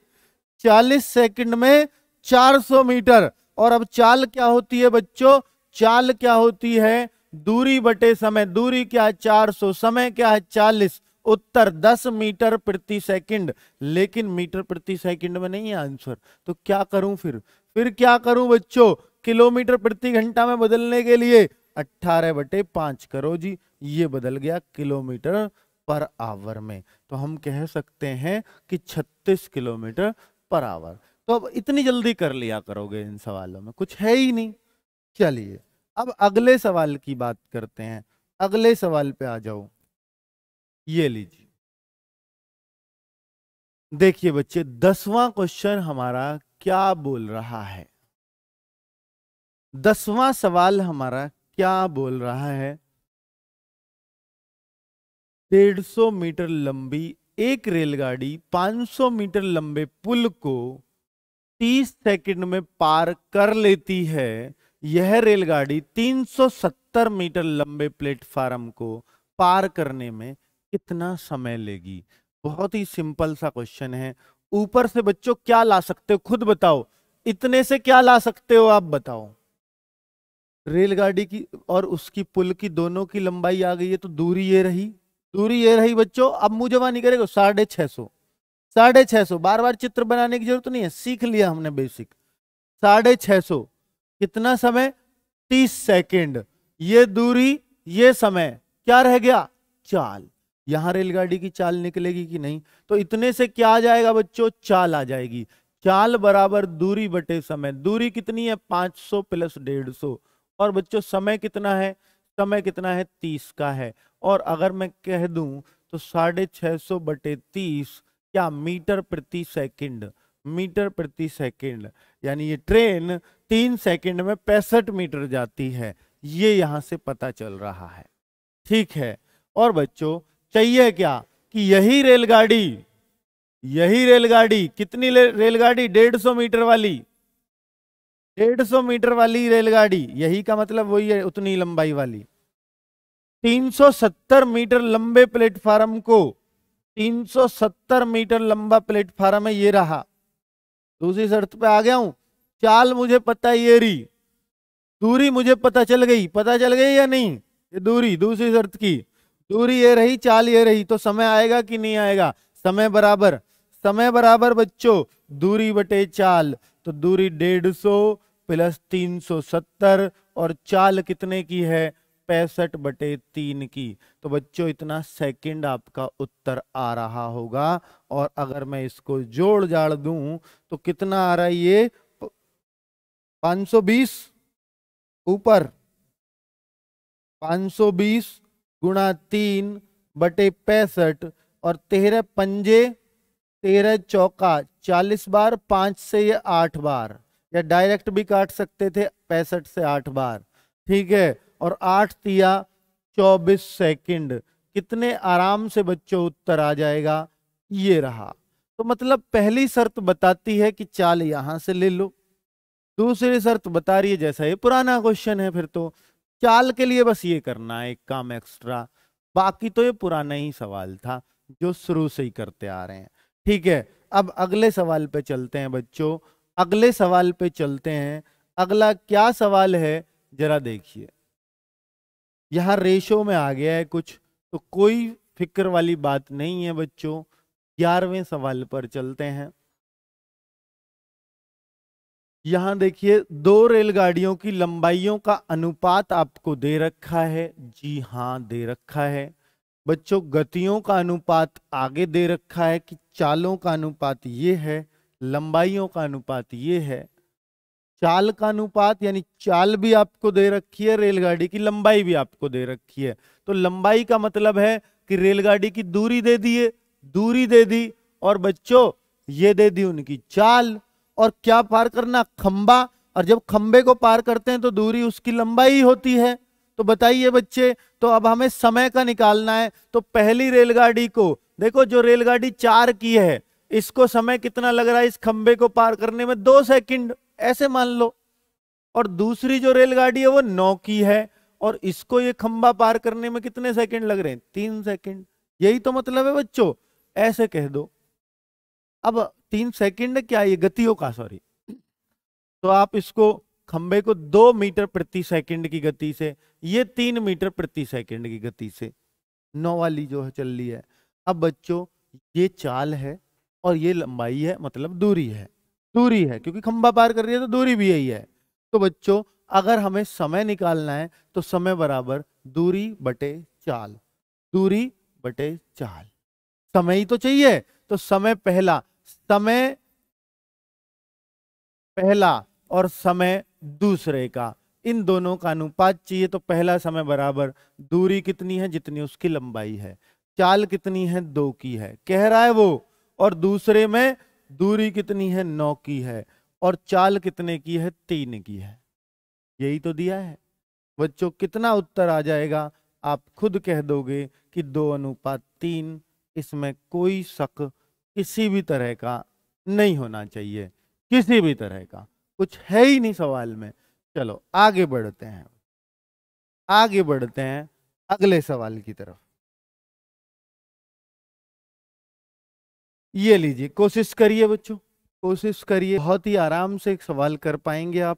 चालीस सेकेंड में 400 मीटर और अब चाल क्या होती है बच्चों चाल क्या होती है दूरी बटे समय दूरी क्या है 400 समय क्या है 40 उत्तर 10 मीटर प्रति सेकंड लेकिन मीटर प्रति सेकंड में नहीं है आंसर तो क्या करूं फिर फिर क्या करूं बच्चों किलोमीटर प्रति घंटा में बदलने के लिए 18 बटे पांच करो जी ये बदल गया किलोमीटर पर आवर में तो हम कह सकते हैं कि छत्तीस किलोमीटर पर आवर तो अब इतनी जल्दी कर लिया करोगे इन सवालों में कुछ है ही नहीं चलिए अब अगले सवाल की बात करते हैं अगले सवाल पे आ जाओ ये लीजिए देखिए बच्चे दसवां क्वेश्चन हमारा क्या बोल रहा है दसवां सवाल हमारा क्या बोल रहा है डेढ़ सौ मीटर लंबी एक रेलगाड़ी 500 मीटर लंबे पुल को 30 सेकंड में पार कर लेती है यह रेलगाड़ी 370 मीटर लंबे प्लेटफार्म को पार करने में कितना समय लेगी बहुत ही सिंपल सा क्वेश्चन है ऊपर से बच्चों क्या ला सकते हो खुद बताओ इतने से क्या ला सकते हो आप बताओ रेलगाड़ी की और उसकी पुल की दोनों की लंबाई आ गई है तो दूरी ये रही दूरी ये रही बच्चों अब मुझे वहां नहीं करेगा साढ़े छह सौ साढ़े छह सौ बार बार चित्र बनाने की जरूरत नहीं है सीख लिया हमने बेसिक साढ़े छह सौ कितना समय तीस सेकेंड ये दूरी ये समय क्या रह गया चाल यहां रेलगाड़ी की चाल निकलेगी कि नहीं तो इतने से क्या आ जाएगा बच्चों चाल आ जाएगी चाल बराबर दूरी बटे समय दूरी कितनी है 500 प्लस डेढ़ सौ और बच्चों समय कितना है समय कितना है तीस का है और अगर मैं कह दूं तो साढ़े छह सौ बटे तीस क्या मीटर प्रति सेकंड मीटर प्रति सेकंड यानी ये ट्रेन तीन सेकंड में पैंसठ मीटर जाती है ये यहाँ से पता चल रहा है ठीक है और बच्चों चाहिए क्या कि यही रेलगाड़ी यही रेलगाड़ी कितनी रेलगाड़ी डेढ़ सौ मीटर वाली डेढ़ सौ मीटर वाली रेलगाड़ी यही का मतलब वही है उतनी लंबाई वाली 370 मीटर लंबे प्लेटफार्म को 370 मीटर लंबा प्लेटफार्म है ये रहा दूसरी शर्त पे आ गया हूं चाल मुझे पता है ये री दूरी मुझे पता चल गई पता चल गई या नहीं ये दूरी दूसरी शर्त की दूरी ये रही चाल ये रही तो समय आएगा कि नहीं आएगा समय बराबर समय बराबर बच्चों दूरी बटे चाल तो दूरी डेढ़ सौ प्लस तीन सौ सत्तर और चाल कितने की है पैंसठ बटे तीन की तो बच्चों इतना सेकंड आपका उत्तर आ रहा होगा और अगर मैं इसको जोड़ जाड़ दू तो कितना आ रहा है ये 520 ऊपर 520 गुणा तीन बटे पैंसठ और तेरह पंजे तेरह चौका चालीस बार पांच से ये आठ बार या डायरेक्ट भी काट सकते थे पैंसठ से आठ बार ठीक है और आठ तिया चौबीस सेकंड कितने आराम से बच्चों उत्तर आ जाएगा ये रहा तो मतलब पहली शर्त बताती है कि चाल यहां से ले लो दूसरी शर्त बता रही है जैसा ये पुराना क्वेश्चन है फिर तो चाल के लिए बस ये करना है एक काम एक्स्ट्रा बाकी तो ये पुराना ही सवाल था जो शुरू से ही करते आ रहे हैं ठीक है अब अगले सवाल पे चलते हैं बच्चों अगले सवाल पे चलते हैं अगला क्या सवाल है जरा देखिए यहाँ रेशो में आ गया है कुछ तो कोई फिक्र वाली बात नहीं है बच्चों ग्यारहवें सवाल पर चलते हैं यहाँ देखिए दो रेलगाड़ियों की लंबाइयों का अनुपात आपको दे रखा है जी हाँ दे रखा है बच्चों गतियों का अनुपात आगे दे रखा है कि चालों का अनुपात ये है लंबाइयों का अनुपात ये है चाल का अनुपात यानी चाल भी आपको दे रखी है रेलगाड़ी की लंबाई भी आपको दे रखी है तो लंबाई का मतलब है कि रेलगाड़ी की दूरी दे दी दूरी दे दी और बच्चों ये दे दी उनकी चाल और क्या पार करना खंबा और जब खंबे को पार करते हैं तो दूरी उसकी लंबाई होती है तो बताइए बच्चे तो अब हमें समय का निकालना है तो पहली रेलगाड़ी को देखो जो रेलगाड़ी चार की है इसको समय कितना लग रहा है इस खंबे को पार करने में दो सेकंड ऐसे मान लो और दूसरी जो रेलगाड़ी है वो नौ की है और इसको ये खंबा पार करने में कितने सेकंड लग रहे हैं तीन सेकंड यही तो मतलब है बच्चों ऐसे कह दो अब तीन सेकंड क्या ये गतियों का सॉरी तो आप इसको खंबे को दो मीटर प्रति सेकंड की गति से ये तीन मीटर प्रति सेकंड की गति से नौ वाली जो है चल रही है अब बच्चों ये चाल है और ये लंबाई है मतलब दूरी है दूरी है क्योंकि खंभा पार कर रही है तो दूरी भी यही है तो बच्चों अगर हमें समय निकालना है तो समय बराबर दूरी बटे चाल दूरी बटे चाल समय ही तो चाहिए तो समय पहला समय पहला और समय दूसरे का इन दोनों का अनुपात चाहिए तो पहला समय बराबर दूरी कितनी है जितनी उसकी लंबाई है चाल कितनी है दो की है कह रहा है वो और दूसरे में दूरी कितनी है नौ की है और चाल कितने की है तीन की है यही तो दिया है बच्चों कितना उत्तर आ जाएगा आप खुद कह दोगे कि दो अनुपात तीन इसमें कोई शक किसी भी तरह का नहीं होना चाहिए किसी भी तरह का कुछ है ही नहीं सवाल में चलो आगे बढ़ते हैं आगे बढ़ते हैं अगले सवाल की तरफ ये लीजिए कोशिश करिए बच्चों कोशिश करिए बहुत ही आराम से एक सवाल कर पाएंगे आप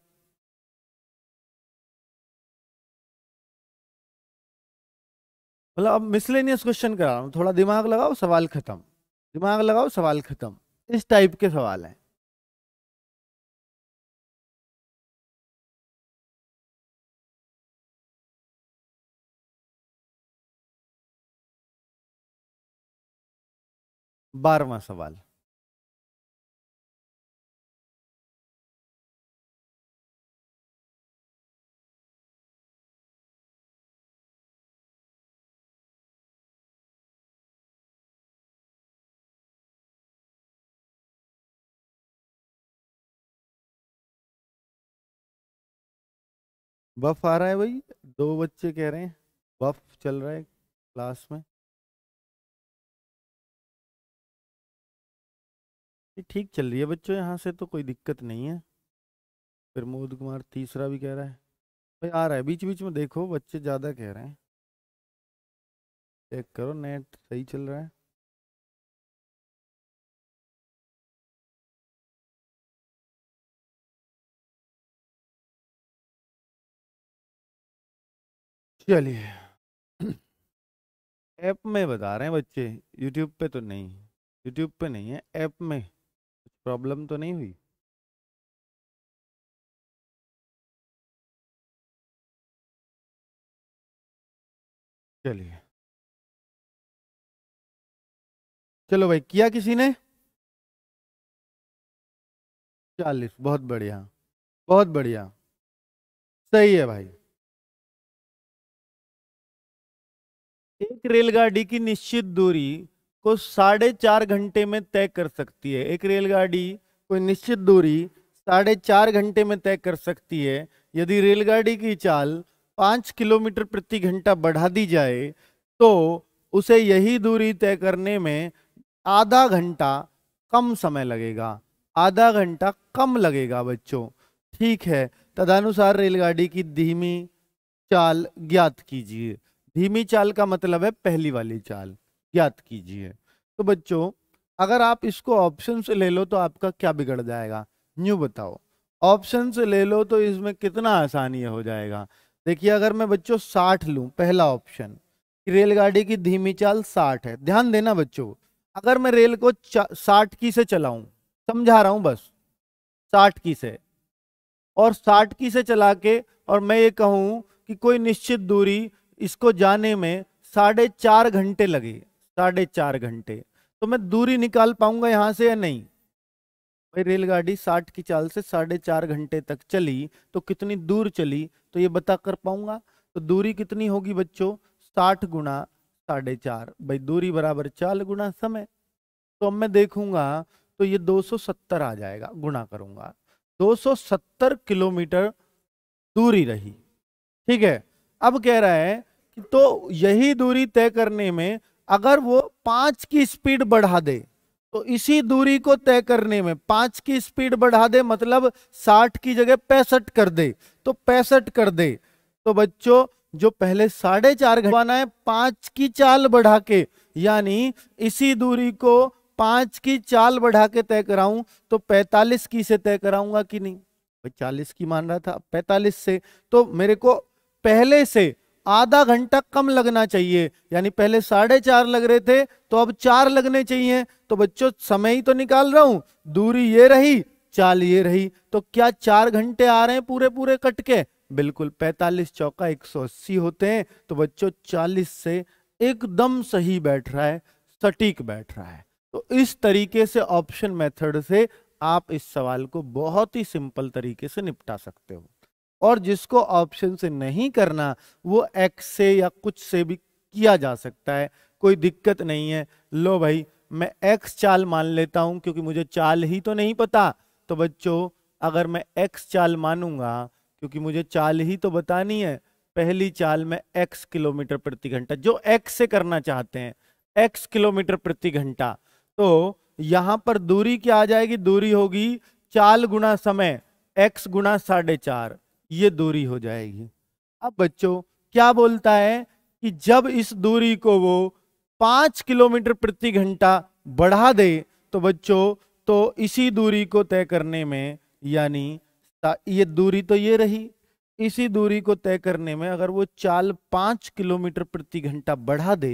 मतलब अब मिसलेनियस क्वेश्चन करा रहा हूँ थोड़ा दिमाग लगाओ सवाल खत्म दिमाग लगाओ सवाल खत्म इस टाइप के सवाल हैं बारवा सवाल बफ आ रहा है भाई दो बच्चे कह रहे हैं बफ चल रहा है क्लास में ठीक चल रही है बच्चों यहाँ से तो कोई दिक्कत नहीं है प्रमोद कुमार तीसरा भी कह रहा है भाई आ रहा है बीच बीच में देखो बच्चे ज़्यादा कह रहे हैं चेक करो नेट सही चल रहा है चलिए ऐप में बता रहे हैं बच्चे यूट्यूब पे तो नहीं यूट्यूब पे नहीं है ऐप में प्रॉब्लम तो नहीं हुई चलिए चलो भाई किया किसी ने चालीस बहुत बढ़िया बहुत बढ़िया सही है भाई एक रेलगाड़ी की निश्चित दूरी को साढ़े चार घंटे में तय कर सकती है एक रेलगाड़ी कोई निश्चित दूरी साढ़े चार घंटे में तय कर सकती है यदि रेलगाड़ी की चाल पाँच किलोमीटर प्रति घंटा बढ़ा दी जाए तो उसे यही दूरी तय करने में आधा घंटा कम समय लगेगा आधा घंटा कम लगेगा बच्चों ठीक है तदनुसार रेलगाड़ी की धीमी चाल ज्ञात कीजिए धीमी चाल का मतलब है पहली वाली चाल याद कीजिए तो बच्चों अगर आप इसको ऑप्शन से ले लो तो आपका क्या बिगड़ जाएगा न्यू बताओ ऑप्शन से ले लो तो इसमें कितना आसानी हो जाएगा देखिए अगर मैं बच्चों साठ लूँ पहला ऑप्शन रेलगाड़ी की धीमी चाल साठ है ध्यान देना बच्चों अगर मैं रेल को साठ की से चलाऊं समझा रहा हूं बस साठ की से और साठ की से चला के और मैं ये कहूं कि कोई निश्चित दूरी इसको जाने में साढ़े चार घंटे लगे साढ़े चार घंटे तो मैं दूरी निकाल पाऊंगा यहाँ से या नहीं भाई रेलगाड़ी साठ की चाल से साढ़े चार घंटे तक चली तो कितनी दूर चली तो ये बता कर पाऊंगा तो दूरी कितनी होगी बच्चों साठ गुणा साढ़े चार भाई दूरी बराबर चाल गुणा समय तो अब मैं देखूंगा तो ये 270 आ जाएगा गुणा करूंगा 270 किलोमीटर दूरी रही ठीक है अब कह रहा है कि तो यही दूरी तय करने में अगर वो पांच की स्पीड बढ़ा दे तो इसी दूरी को तय करने में पांच की स्पीड बढ़ा दे मतलब साठ की जगह पैंसठ कर दे तो पैंसठ कर दे तो बच्चों जो पहले साढ़े चार घटवाना है पांच की चाल बढ़ा के यानी इसी दूरी को पांच की चाल बढ़ा के तय कराऊं तो पैतालीस की से तय कराऊंगा कि नहीं भाई चालीस की मान रहा था पैतालीस से तो मेरे को पहले से आधा घंटा कम लगना चाहिए यानी पहले साढ़े चार लग रहे थे तो अब चार लगने चाहिए तो बच्चों समय ही तो निकाल रहा हूं दूरी ये रही चाल ये रही तो क्या चार घंटे आ रहे हैं पूरे पूरे कट के बिल्कुल 45 चौका 180 होते हैं तो बच्चों 40 से एकदम सही बैठ रहा है सटीक बैठ रहा है तो इस तरीके से ऑप्शन मेथड से आप इस सवाल को बहुत ही सिंपल तरीके से निपटा सकते हो और जिसको ऑप्शन से नहीं करना वो एक्स से या कुछ से भी किया जा सकता है कोई दिक्कत नहीं है लो भाई मैं एक्स चाल मान लेता हूँ क्योंकि मुझे चाल ही तो नहीं पता तो बच्चों अगर मैं एक्स चाल मानूंगा क्योंकि मुझे चाल ही तो बतानी है पहली चाल में एक्स किलोमीटर प्रति घंटा जो एक्स से करना चाहते हैं एक्स किलोमीटर प्रति घंटा तो यहां पर दूरी क्या आ जाएगी दूरी होगी चाल गुणा समय एक्स गुणा साढ़े चार ये दूरी हो जाएगी अब बच्चों क्या बोलता है कि जब इस दूरी को वो पांच किलोमीटर प्रति घंटा बढ़ा दे तो बच्चों तो इसी दूरी को तय करने में यानी ये दूरी तो ये रही इसी दूरी को तय करने में अगर वो चाल पांच किलोमीटर प्रति घंटा बढ़ा दे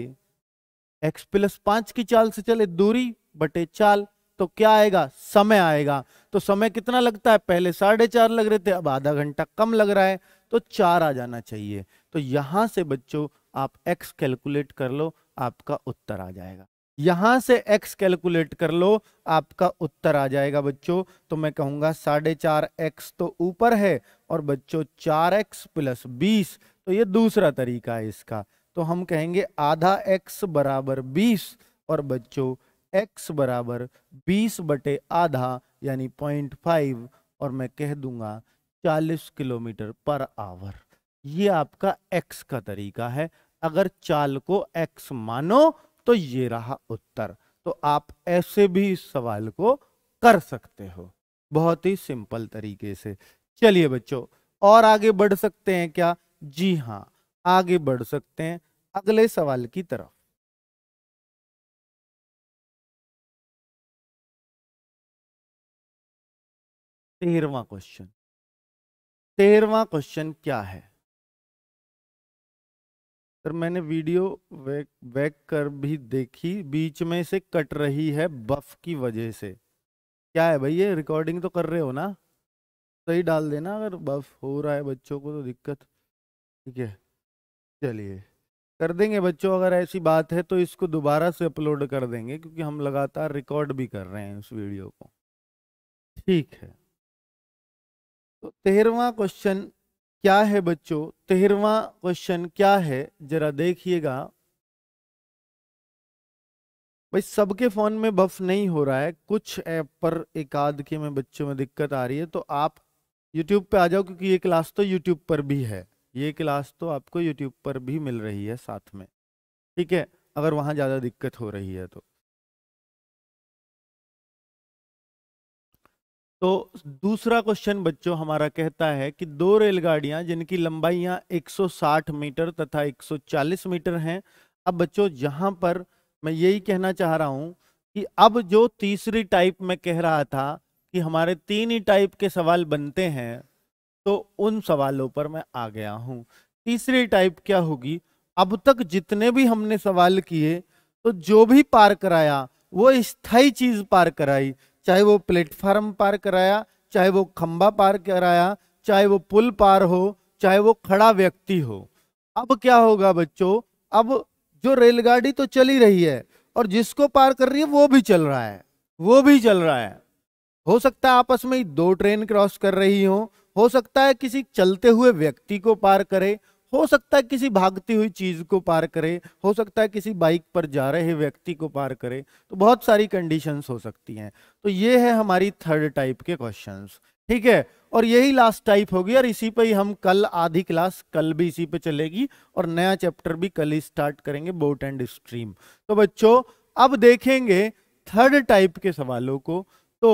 एक्स प्लस पांच की चाल से चले दूरी बटे चाल तो क्या आएगा समय आएगा तो समय कितना लगता है पहले साढ़े चार लग रहे थे अब आधा घंटा कम लग रहा है तो चार आ जाना चाहिए तो यहां से बच्चों आप x कैलकुलेट कर लो आपका उत्तर आ जाएगा यहां से x कैलकुलेट कर लो आपका उत्तर आ जाएगा बच्चों तो मैं कहूंगा साढ़े चार एक्स तो ऊपर है और बच्चों चार एक्स प्लस बीस तो ये दूसरा तरीका है इसका तो हम कहेंगे आधा x बराबर बीस और बच्चों एक्स बराबर बीस बटे आधा यानी पॉइंट फाइव और मैं कह दूंगा चालीस किलोमीटर पर आवर ये आपका एक्स का तरीका है अगर चाल को एक्स मानो तो ये रहा उत्तर तो आप ऐसे भी इस सवाल को कर सकते हो बहुत ही सिंपल तरीके से चलिए बच्चों और आगे बढ़ सकते हैं क्या जी हाँ आगे बढ़ सकते हैं अगले सवाल की तरफ तेरवा क्वेश्चन तेरवा क्वेश्चन क्या है सर मैंने वीडियो वैक वैक कर भी देखी बीच में से कट रही है बफ की वजह से क्या है भाई ये रिकॉर्डिंग तो कर रहे हो ना सही डाल देना अगर बफ हो रहा है बच्चों को तो दिक्कत ठीक है चलिए कर देंगे बच्चों अगर ऐसी बात है तो इसको दोबारा से अपलोड कर देंगे क्योंकि हम लगातार रिकॉर्ड भी कर रहे हैं उस वीडियो को ठीक है तो तेरहवा क्वेश्चन क्या है बच्चों तेरहवा क्वेश्चन क्या है जरा देखिएगा भाई सबके फोन में बफ नहीं हो रहा है कुछ ऐप पर एक आध के में बच्चों में दिक्कत आ रही है तो आप YouTube पे आ जाओ क्योंकि ये क्लास तो YouTube पर भी है ये क्लास तो आपको YouTube पर भी मिल रही है साथ में ठीक है अगर वहां ज़्यादा दिक्कत हो रही है तो तो दूसरा क्वेश्चन बच्चों हमारा कहता है कि दो रेलगाड़ियां जिनकी लंबाइयां 160 मीटर तथा 140 मीटर हैं अब बच्चों जहां पर मैं यही कहना चाह रहा हूं कि अब जो तीसरी टाइप में कह रहा था कि हमारे तीन ही टाइप के सवाल बनते हैं तो उन सवालों पर मैं आ गया हूं तीसरी टाइप क्या होगी अब तक जितने भी हमने सवाल किए तो जो भी पार कराया वो स्थायी चीज पार कराई चाहे वो प्लेटफार्म पार कराया चाहे वो खंबा पार कराया चाहे वो पुल पार हो चाहे वो खड़ा व्यक्ति हो अब क्या होगा बच्चों अब जो रेलगाड़ी तो चली रही है और जिसको पार कर रही है वो भी चल रहा है वो भी चल रहा है हो सकता है आपस में ही दो ट्रेन क्रॉस कर रही हो हो सकता है किसी चलते हुए व्यक्ति को पार करे हो सकता है किसी भागती हुई चीज को पार करे हो सकता है किसी बाइक पर जा रहे व्यक्ति को पार करे तो बहुत सारी कंडीशंस हो सकती हैं तो ये है हमारी थर्ड टाइप के क्वेश्चंस ठीक है और यही लास्ट टाइप होगी और इसी पे ही हम कल आधी क्लास कल भी इसी पे चलेगी और नया चैप्टर भी कल ही स्टार्ट करेंगे बोट एंड स्ट्रीम तो बच्चों अब देखेंगे थर्ड टाइप के सवालों को तो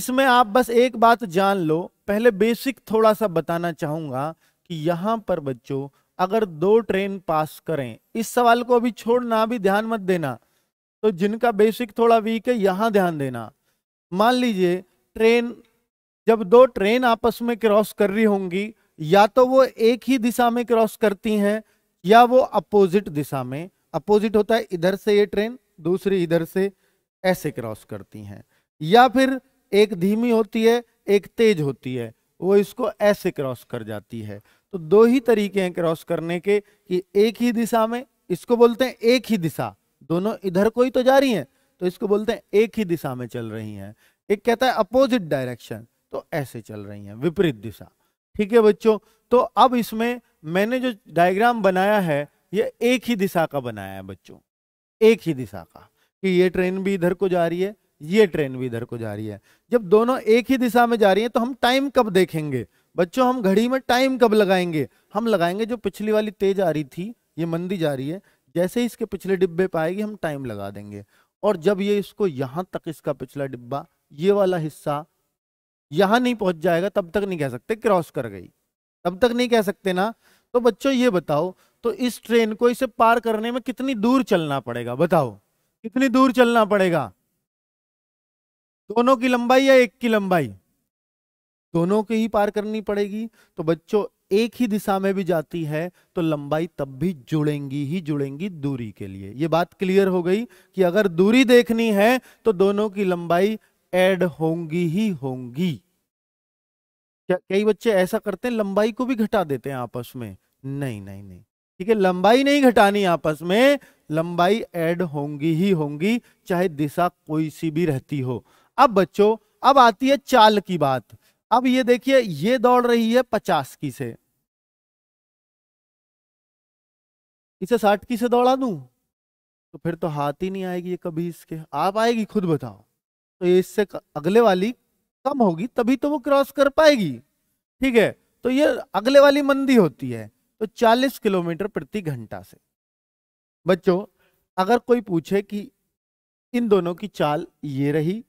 इसमें आप बस एक बात जान लो पहले बेसिक थोड़ा सा बताना चाहूंगा कि यहाँ पर बच्चों अगर दो ट्रेन पास करें इस सवाल को अभी छोड़ना अभी ध्यान मत देना तो जिनका बेसिक थोड़ा वीक है यहाँ ध्यान देना मान लीजिए ट्रेन जब दो ट्रेन आपस में क्रॉस कर रही होंगी या तो वो एक ही दिशा में क्रॉस करती हैं या वो अपोजिट दिशा में अपोजिट होता है इधर से ये ट्रेन दूसरी इधर से ऐसे क्रॉस करती हैं या फिर एक धीमी होती है एक तेज होती है वो इसको ऐसे क्रॉस कर जाती है तो दो ही तरीके हैं क्रॉस करने के कि एक ही दिशा में इसको बोलते हैं एक ही दिशा दोनों इधर को ही तो जा रही हैं तो इसको बोलते हैं एक ही दिशा में चल रही हैं एक कहता है अपोजिट डायरेक्शन तो ऐसे चल रही हैं विपरीत दिशा ठीक है बच्चों तो अब इसमें मैंने जो डायग्राम बनाया है ये एक ही दिशा का बनाया है बच्चों एक ही दिशा का कि ये ट्रेन भी इधर को जा रही है ये ट्रेन भी इधर को जा रही है जब दोनों एक ही दिशा में जा रही है तो हम टाइम कब देखेंगे बच्चों हम घड़ी में टाइम कब लगाएंगे हम लगाएंगे जो पिछली वाली तेज आ रही थी ये मंदी जा रही है जैसे ही इसके पिछले डिब्बे पर आएगी हम टाइम लगा देंगे और जब ये इसको यहाँ तक इसका पिछला डिब्बा ये वाला हिस्सा यहाँ नहीं पहुँच जाएगा तब तक नहीं कह सकते क्रॉस कर गई तब तक नहीं कह सकते ना तो बच्चों ये बताओ तो इस ट्रेन को इसे पार करने में कितनी दूर चलना पड़ेगा बताओ कितनी दूर चलना पड़ेगा दोनों की लंबाई या एक की लंबाई दोनों की ही पार करनी पड़ेगी तो बच्चों एक ही दिशा में भी जाती है तो लंबाई तब भी जुड़ेंगी ही जुड़ेंगी दूरी के लिए ये बात क्लियर हो गई कि अगर दूरी देखनी है तो दोनों की लंबाई एड होंगी ही होंगी क्या कई बच्चे ऐसा करते हैं लंबाई को भी घटा देते हैं आपस में नहीं नहीं नहीं ठीक है लंबाई नहीं घटानी आपस में लंबाई ऐड होंगी ही होंगी चाहे दिशा कोई सी भी रहती हो अब बच्चों अब आती है चाल की बात अब ये देखिए ये दौड़ रही है पचास की से इसे साठ की से दौड़ा दू तो फिर तो हाथ ही नहीं आएगी ये कभी इसके आप आएगी खुद बताओ तो ये इससे अगले वाली कम होगी तभी तो वो क्रॉस कर पाएगी ठीक है तो ये अगले वाली मंदी होती है तो 40 किलोमीटर प्रति घंटा से बच्चों अगर कोई पूछे कि इन दोनों की चाल ये रही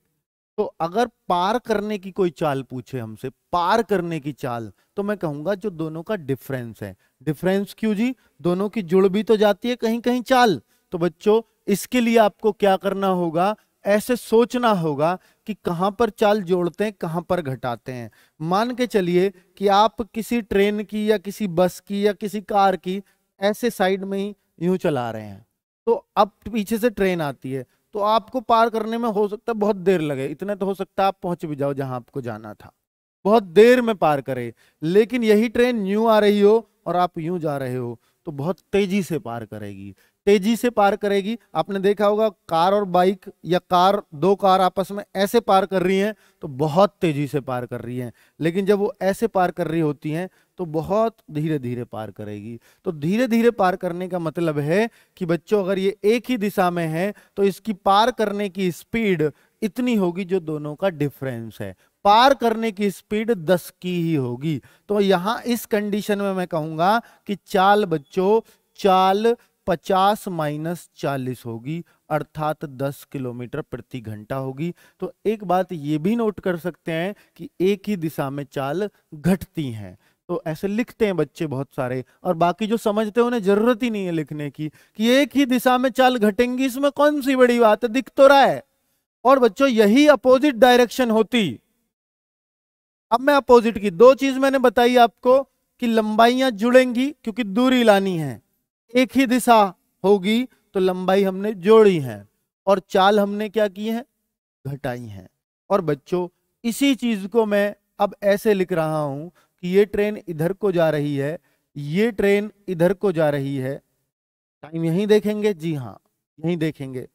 तो अगर पार करने की कोई चाल पूछे हमसे पार करने की चाल तो मैं कहूंगा जो दोनों का डिफरेंस है डिफरेंस क्यों जी दोनों की जुड़ भी तो जाती है कहीं कहीं चाल तो बच्चों इसके लिए आपको क्या करना होगा ऐसे सोचना होगा कि कहां पर चाल जोड़ते हैं कहां पर घटाते हैं मान के चलिए कि आप किसी ट्रेन की या किसी बस की या किसी कार की ऐसे साइड में ही यूं चला रहे हैं तो अब पीछे से ट्रेन आती है तो आपको पार करने में हो सकता है बहुत देर लगे इतने तो हो सकता है आप पहुंच भी जाओ जहां आपको जाना था बहुत देर में पार करे लेकिन यही ट्रेन न्यू आ रही हो और आप यूं जा रहे हो तो बहुत तेजी से पार करेगी तेजी से पार करेगी आपने देखा होगा कार और बाइक या कार दो कार आपस में ऐसे पार कर रही हैं तो बहुत तेजी से पार कर रही हैं लेकिन जब वो ऐसे पार कर रही होती हैं तो बहुत धीरे धीरे पार करेगी तो धीरे धीरे पार करने का मतलब है कि बच्चों अगर ये एक ही दिशा में है तो इसकी पार करने की स्पीड इतनी होगी जो दोनों का डिफरेंस है पार करने की स्पीड 10 की ही होगी तो यहाँ इस कंडीशन में मैं कहूँगा कि चाल बच्चों चाल 50 माइनस चालीस होगी अर्थात 10 किलोमीटर प्रति घंटा होगी तो एक बात ये भी नोट कर सकते हैं कि एक ही दिशा में चाल घटती हैं तो ऐसे लिखते हैं बच्चे बहुत सारे और बाकी जो समझते हैं उन्हें जरूरत ही नहीं है लिखने की कि एक ही दिशा में चाल घटेंगी इसमें कौन सी बड़ी बात है दिख तो रहा है और बच्चों यही अपोजिट डायरेक्शन होती अब मैं अपोजिट की दो चीज मैंने बताई आपको कि लंबाइयां जुड़ेंगी क्योंकि दूरी लानी है एक ही दिशा होगी तो लंबाई हमने जोड़ी है और चाल हमने क्या की है घटाई है और बच्चों इसी चीज को मैं अब ऐसे लिख रहा हूं कि ये ट्रेन इधर को जा रही है ये ट्रेन इधर को जा रही है टाइम यहीं देखेंगे जी हाँ यहीं देखेंगे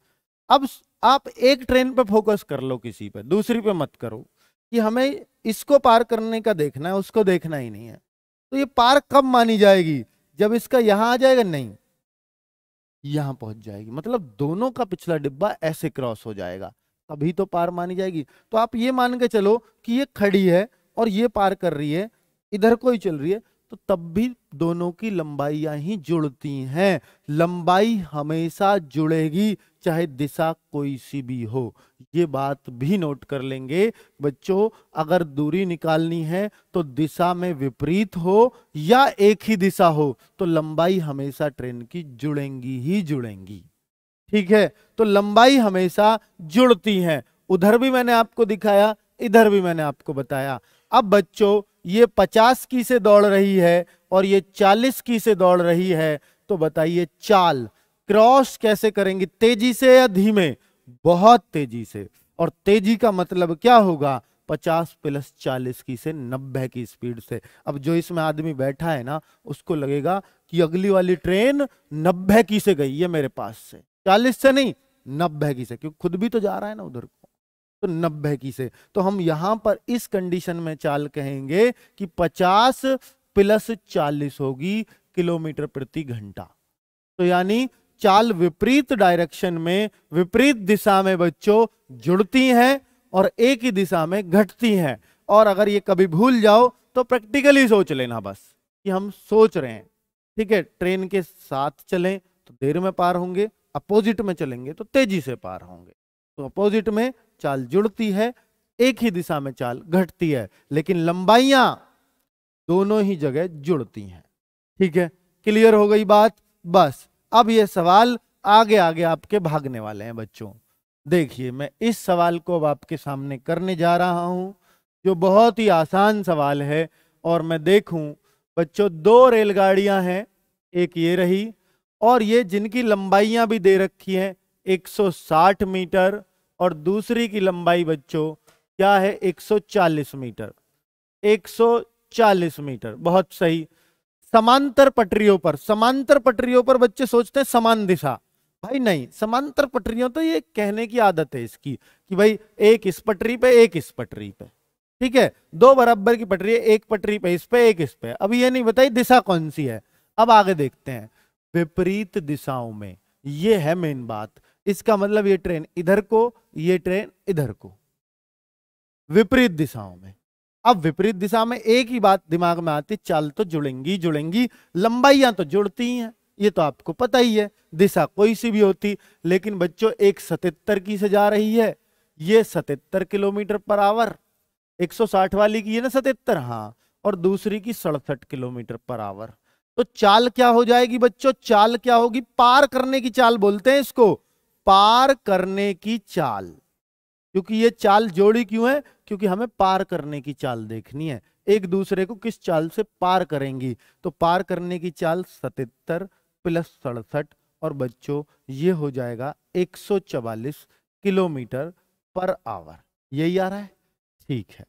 अब आप एक ट्रेन पर फोकस कर लो किसी पर दूसरी पे मत करो कि हमें इसको पार करने का देखना है उसको देखना ही नहीं है तो ये पार कब मानी जाएगी जब इसका यहां आ जाएगा नहीं यहां पहुंच जाएगी मतलब दोनों का पिछला डिब्बा ऐसे क्रॉस हो जाएगा तभी तो पार मानी जाएगी तो आप ये मान के चलो कि ये खड़ी है और ये पार कर रही है इधर कोई चल रही है तो तब भी दोनों की लंबाइयां ही जुड़ती हैं लंबाई हमेशा जुड़ेगी चाहे दिशा कोई सी भी हो ये बात भी नोट कर लेंगे बच्चों अगर दूरी निकालनी है तो दिशा में विपरीत हो या एक ही दिशा हो तो लंबाई हमेशा ट्रेन की जुड़ेंगी ही जुड़ेंगी ठीक है तो लंबाई हमेशा जुड़ती है उधर भी मैंने आपको दिखाया इधर भी मैंने आपको बताया अब बच्चों ये पचास की से दौड़ रही है और ये चालीस की से दौड़ रही है तो बताइए चाल क्रॉस कैसे करेंगे तेजी से या धीमे बहुत तेजी से और तेजी का मतलब क्या होगा पचास प्लस चालीस की से नब्बे की स्पीड से अब जो इसमें आदमी बैठा है ना उसको लगेगा कि अगली वाली ट्रेन नब्बे की से गई है मेरे पास से चालीस से नहीं नब्बे की से क्योंकि खुद भी तो जा रहा है ना उधर को तो नब्बे की से तो हम यहां पर इस कंडीशन में चाल कहेंगे कि पचास प्लस चालीस होगी किलोमीटर प्रति घंटा तो यानी चाल विपरीत डायरेक्शन में विपरीत दिशा में बच्चों जुड़ती हैं और एक ही दिशा में घटती हैं और अगर ये कभी भूल जाओ तो प्रैक्टिकली सोच लेना बस कि हम सोच रहे हैं ठीक है ट्रेन के साथ चलें तो देर में पार होंगे अपोजिट में चलेंगे तो तेजी से पार होंगे तो अपोजिट में चाल जुड़ती है एक ही दिशा में चाल घटती है लेकिन लंबाइयां दोनों ही जगह जुड़ती हैं ठीक है क्लियर हो गई बात बस अब ये सवाल आगे आगे आपके भागने वाले हैं बच्चों देखिए मैं इस सवाल को अब आपके सामने करने जा रहा हूं जो बहुत ही आसान सवाल है और मैं देखूं बच्चों दो रेलगाड़ियां हैं एक ये रही और ये जिनकी लंबाइयां भी दे रखी हैं 160 मीटर और दूसरी की लंबाई बच्चों क्या है 140 मीटर 140 मीटर बहुत सही समांतर पटरियों पर समांतर पटरियों पर बच्चे सोचते हैं समान दिशा भाई नहीं समांतर पटरियों तो ये कहने की आदत है इसकी कि भाई एक इस पटरी पे एक इस पटरी पे ठीक है दो बराबर की पटरी है एक पटरी पे इस पे एक इस पे अब ये नहीं बताई दिशा कौन सी है अब आगे देखते हैं विपरीत दिशाओं में ये है मेन बात इसका मतलब ये ट्रेन इधर को ये ट्रेन इधर को विपरीत दिशाओं में अब विपरीत दिशा में एक ही बात दिमाग में आती चाल तो जुड़ेंगी जुड़ेंगी लंबाइयां तो जुड़ती ही हैं ये तो आपको पता ही है दिशा कोई सी भी होती लेकिन बच्चों एक सतहत्तर की से जा रही है ये सतहत्तर किलोमीटर पर आवर 160 वाली की है ना सतहत्तर हाँ और दूसरी की सड़सठ किलोमीटर पर आवर तो चाल क्या हो जाएगी बच्चों चाल क्या होगी पार करने की चाल बोलते हैं इसको पार करने की चाल क्योंकि ये चाल जोड़ी क्यों है क्योंकि हमें पार करने की चाल देखनी है एक दूसरे को किस चाल से पार करेंगी तो पार करने की चाल सतहत्तर प्लस सड़सठ और बच्चों ये हो जाएगा चवालीस किलोमीटर पर आवर यही आ रहा है ठीक है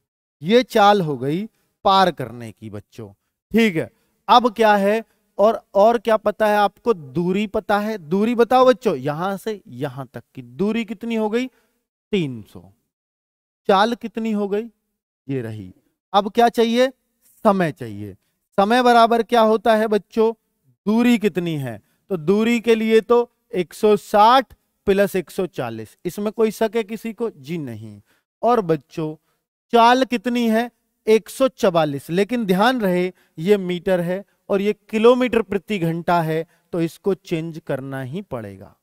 ये चाल हो गई पार करने की बच्चों ठीक है अब क्या है और और क्या पता है आपको दूरी पता है दूरी बताओ बच्चों यहां से यहां तक की दूरी कितनी हो गई 300 चाल कितनी हो गई ये रही अब क्या चाहिए समय चाहिए समय बराबर क्या होता है बच्चों दूरी कितनी है तो दूरी के लिए तो 160 प्लस 140 इसमें कोई शक है किसी को जी नहीं और बच्चों चाल कितनी है एक लेकिन ध्यान रहे ये मीटर है और ये किलोमीटर प्रति घंटा है तो इसको चेंज करना ही पड़ेगा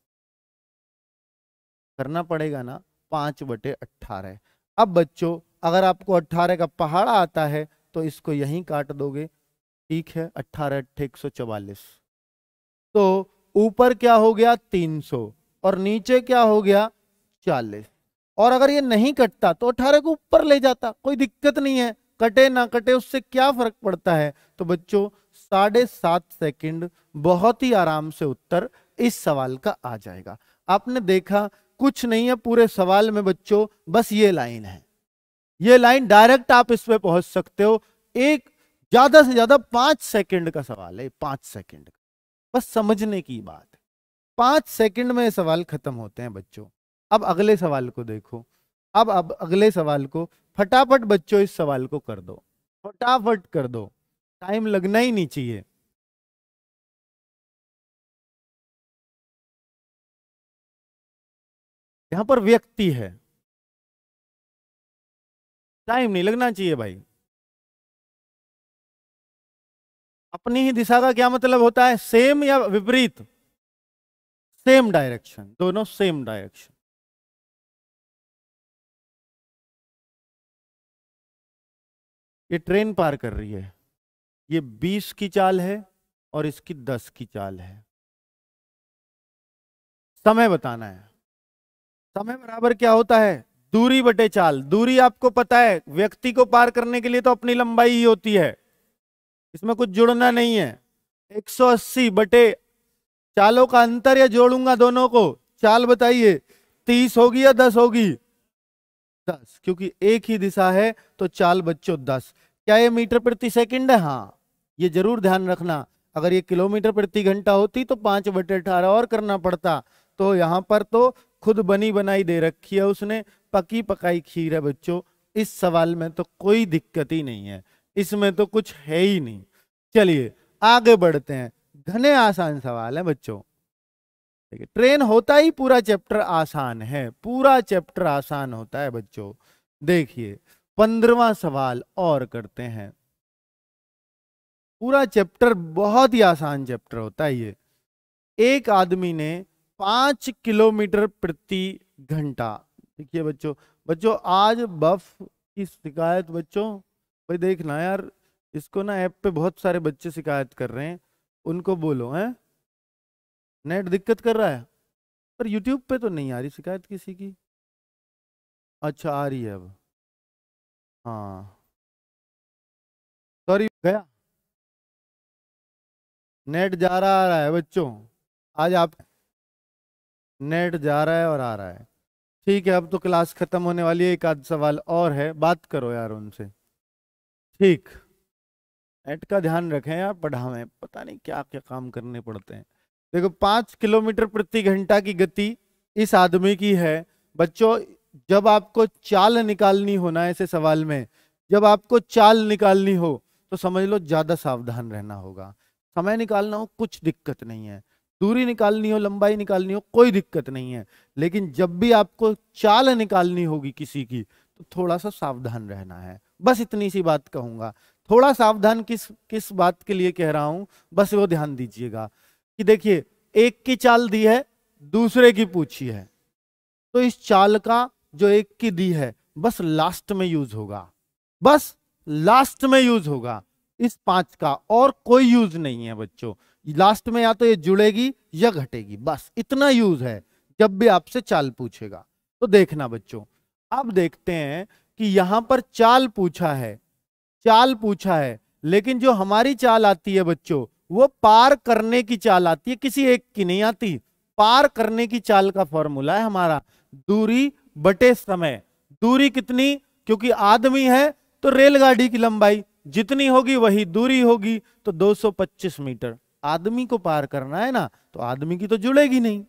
करना पड़ेगा ना पांच बटे अट्ठारह अब बच्चों अगर आपको अट्ठारह का पहाड़ा आता है तो इसको यहीं काट दोगे ठीक है अट्ठारह अट्ठे एक सौ चवालीस तो ऊपर क्या हो गया तीन सौ और नीचे क्या हो गया चालीस और अगर ये नहीं कटता तो अट्ठारह को ऊपर ले जाता कोई दिक्कत नहीं है कटे ना कटे उससे क्या फर्क पड़ता है तो बच्चों साढ़े सात सेकेंड बहुत ही आराम से उत्तर इस सवाल का आ जाएगा आपने देखा कुछ नहीं है पूरे सवाल में बच्चों बस ये लाइन है ये लाइन डायरेक्ट आप इसमें पहुंच सकते हो एक ज्यादा से ज्यादा पांच सेकेंड का सवाल है पांच सेकेंड का बस समझने की बात पांच सेकेंड में सवाल खत्म होते हैं बच्चों अब अगले सवाल को देखो अब अब अगले सवाल को फटाफट बच्चों इस सवाल को कर दो फटाफट कर दो टाइम लगना ही नहीं चाहिए यहां पर व्यक्ति है टाइम नहीं लगना चाहिए भाई अपनी ही दिशा का क्या मतलब होता है सेम या विपरीत सेम डायरेक्शन दोनों सेम डायरेक्शन ये ट्रेन पार कर रही है ये बीस की चाल है और इसकी दस की चाल है समय बताना है समय बराबर क्या होता है दूरी बटे चाल दूरी आपको पता है व्यक्ति को पार करने के लिए तो अपनी लंबाई ही होती है इसमें कुछ जुड़ना नहीं है 180 बटे चालों का अंतर या जोड़ूंगा दोनों को चाल बताइए तीस होगी या दस होगी दस क्योंकि एक ही दिशा है तो चाल बच्चों दस क्या ये मीटर प्रति सेकंड है हाँ ये जरूर ध्यान रखना अगर ये किलोमीटर प्रति घंटा होती तो पांच बटे अठारह और करना पड़ता तो यहाँ पर तो खुद बनी बनाई दे रखी है उसने पकी पकाई खीर है बच्चों इस सवाल में तो कोई दिक्कत ही नहीं है इसमें तो कुछ है ही नहीं चलिए आगे बढ़ते हैं घने आसान सवाल है बच्चों देखिए ट्रेन होता ही पूरा चैप्टर आसान है पूरा चैप्टर आसान होता है बच्चों देखिए पंद्रवा सवाल और करते हैं पूरा चैप्टर बहुत ही आसान चैप्टर होता है ये एक आदमी ने पांच किलोमीटर प्रति घंटा देखिए बच्चों बच्चों आज बफ की शिकायत बच्चों भाई देखना यार इसको ना ऐप पे बहुत सारे बच्चे शिकायत कर रहे हैं उनको बोलो हैं नेट दिक्कत कर रहा है पर यूट्यूब पे तो नहीं आ रही शिकायत किसी की अच्छा आ रही है अब हाँ सॉरी गया नेट जा रहा आ रहा है बच्चों आज आप नेट जा रहा है और आ रहा है ठीक है अब तो क्लास खत्म होने वाली है एक आध सवाल और है बात करो यार उनसे ठीक नेट का ध्यान रखें यार पढ़ावें पता नहीं क्या क्या काम करने पड़ते हैं देखो पाँच किलोमीटर प्रति घंटा की गति इस आदमी की है बच्चों जब आपको चाल निकालनी होना ऐसे सवाल में जब आपको चाल निकालनी हो तो समझ लो ज़्यादा सावधान रहना होगा समय निकालना हो कुछ दिक्कत नहीं है दूरी निकालनी हो लंबाई निकालनी हो कोई दिक्कत नहीं है लेकिन जब भी आपको चाल निकालनी होगी किसी की तो थोड़ा सा सावधान रहना है बस इतनी सी बात कहूंगा थोड़ा सावधान किस किस बात के लिए कह रहा हूं बस वो ध्यान दीजिएगा कि देखिए एक की चाल दी है दूसरे की पूछी है तो इस चाल का जो एक की दी है बस लास्ट में यूज होगा बस लास्ट में यूज होगा इस पांच का और कोई यूज नहीं है बच्चों लास्ट में या तो ये जुड़ेगी या घटेगी बस इतना यूज है जब भी आपसे चाल पूछेगा तो देखना बच्चों अब देखते हैं कि यहां पर चाल पूछा है चाल पूछा है लेकिन जो हमारी चाल आती है बच्चों वो पार करने की चाल आती है किसी एक की नहीं आती पार करने की चाल का फॉर्मूला है हमारा दूरी बटे समय दूरी कितनी क्योंकि आदमी है तो रेलगाड़ी की लंबाई जितनी होगी वही दूरी होगी तो 225 मीटर आदमी को पार करना है ना तो आदमी की तो जुड़ेगी नहीं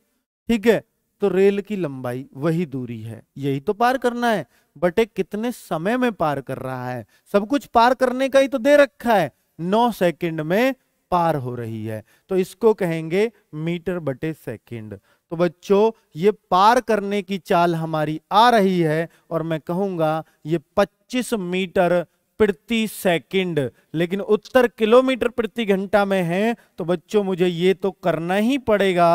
ठीक है तो रेल की लंबाई वही दूरी है यही तो पार करना है बटे कितने समय में पार कर रहा है सब कुछ पार करने का ही तो दे रखा है नौ सेकेंड में पार हो रही है तो इसको कहेंगे मीटर बटे सेकेंड तो बच्चों ये पार करने की चाल हमारी आ रही है और मैं कहूंगा ये 25 मीटर प्रति सेकंड लेकिन उत्तर किलोमीटर प्रति घंटा में है तो बच्चों मुझे ये तो करना ही पड़ेगा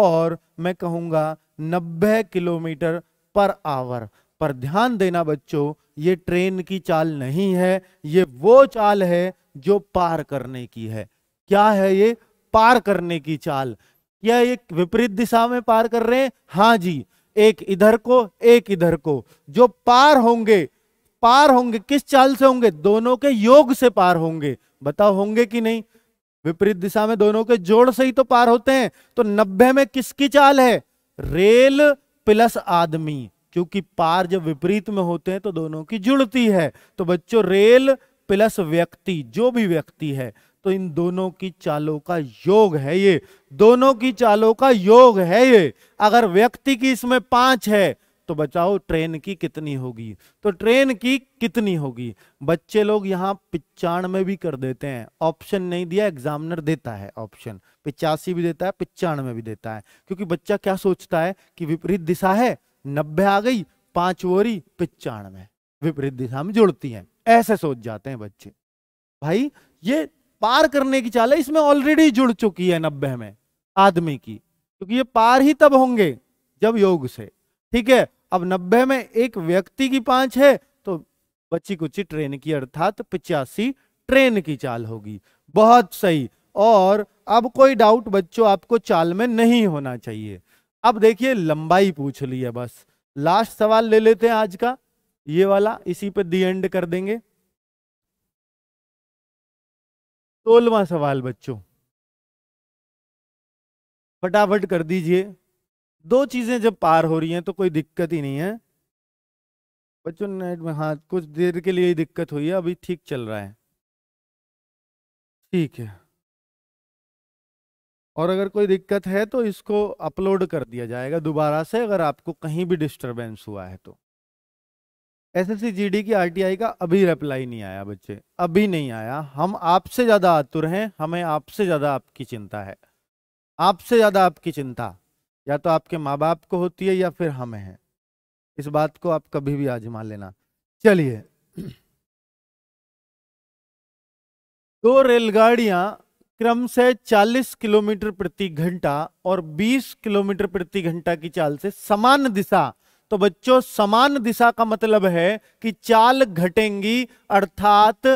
और मैं कहूंगा 90 किलोमीटर पर आवर पर ध्यान देना बच्चों ये ट्रेन की चाल नहीं है ये वो चाल है जो पार करने की है क्या है ये पार करने की चाल या एक विपरीत दिशा में पार कर रहे हैं हाँ जी एक इधर को एक इधर को जो पार होंगे पार होंगे किस चाल से होंगे दोनों के योग से पार होंगे बताओ होंगे कि नहीं विपरीत दिशा में दोनों के जोड़ से ही तो पार होते हैं तो नब्बे में किसकी चाल है रेल प्लस आदमी क्योंकि पार जब विपरीत में होते हैं तो दोनों की जुड़ती है तो बच्चों रेल प्लस व्यक्ति जो भी व्यक्ति है तो इन दोनों की चालों का योग है ये दोनों की चालों का योग है ये अगर व्यक्ति की इसमें पांच है तो बचाओ ट्रेन की कितनी होगी तो ट्रेन की कितनी होगी बच्चे लोग यहाँ में भी कर देते हैं ऑप्शन नहीं दिया एग्जामिनर देता है ऑप्शन पिचासी भी देता है में भी देता है क्योंकि बच्चा क्या सोचता है कि विपरीत दिशा है नब्बे आ गई पांच वोरी में विपरीत दिशा में जुड़ती है ऐसे सोच जाते हैं बच्चे भाई ये पार करने की चाल है इसमें ऑलरेडी जुड़ चुकी है नब्बे में आदमी की क्योंकि ये पार ही तब होंगे जब योग से ठीक है अब नब्बे में एक व्यक्ति की पांच है तो बच्ची कुची ट्रेन की अर्थात पिचासी ट्रेन की चाल होगी बहुत सही और अब कोई डाउट बच्चों आपको चाल में नहीं होना चाहिए अब देखिए लंबाई पूछ ली है बस लास्ट सवाल ले लेते हैं आज का ये वाला इसी पे दी एंड कर देंगे सोलवा सवाल बच्चों फटाफट कर दीजिए दो चीजें जब पार हो रही हैं तो कोई दिक्कत ही नहीं है बच्चों नेट में हाँ कुछ देर के लिए ही दिक्कत हुई है अभी ठीक चल रहा है ठीक है और अगर कोई दिक्कत है तो इसको अपलोड कर दिया जाएगा दोबारा से अगर आपको कहीं भी डिस्टरबेंस हुआ है तो एस एस की आरटीआई का अभी रिप्लाई नहीं आया बच्चे अभी नहीं आया हम आपसे ज़्यादा आतुर हैं हमें आपसे ज़्यादा आपकी चिंता है आपसे ज़्यादा आपकी चिंता या तो आपके माँ बाप को होती है या फिर हमें है इस बात को आप कभी भी आजमा लेना चलिए दो रेलगाड़ियां क्रम से 40 किलोमीटर प्रति घंटा और 20 किलोमीटर प्रति घंटा की चाल से समान दिशा तो बच्चों समान दिशा का मतलब है कि चाल घटेंगी अर्थात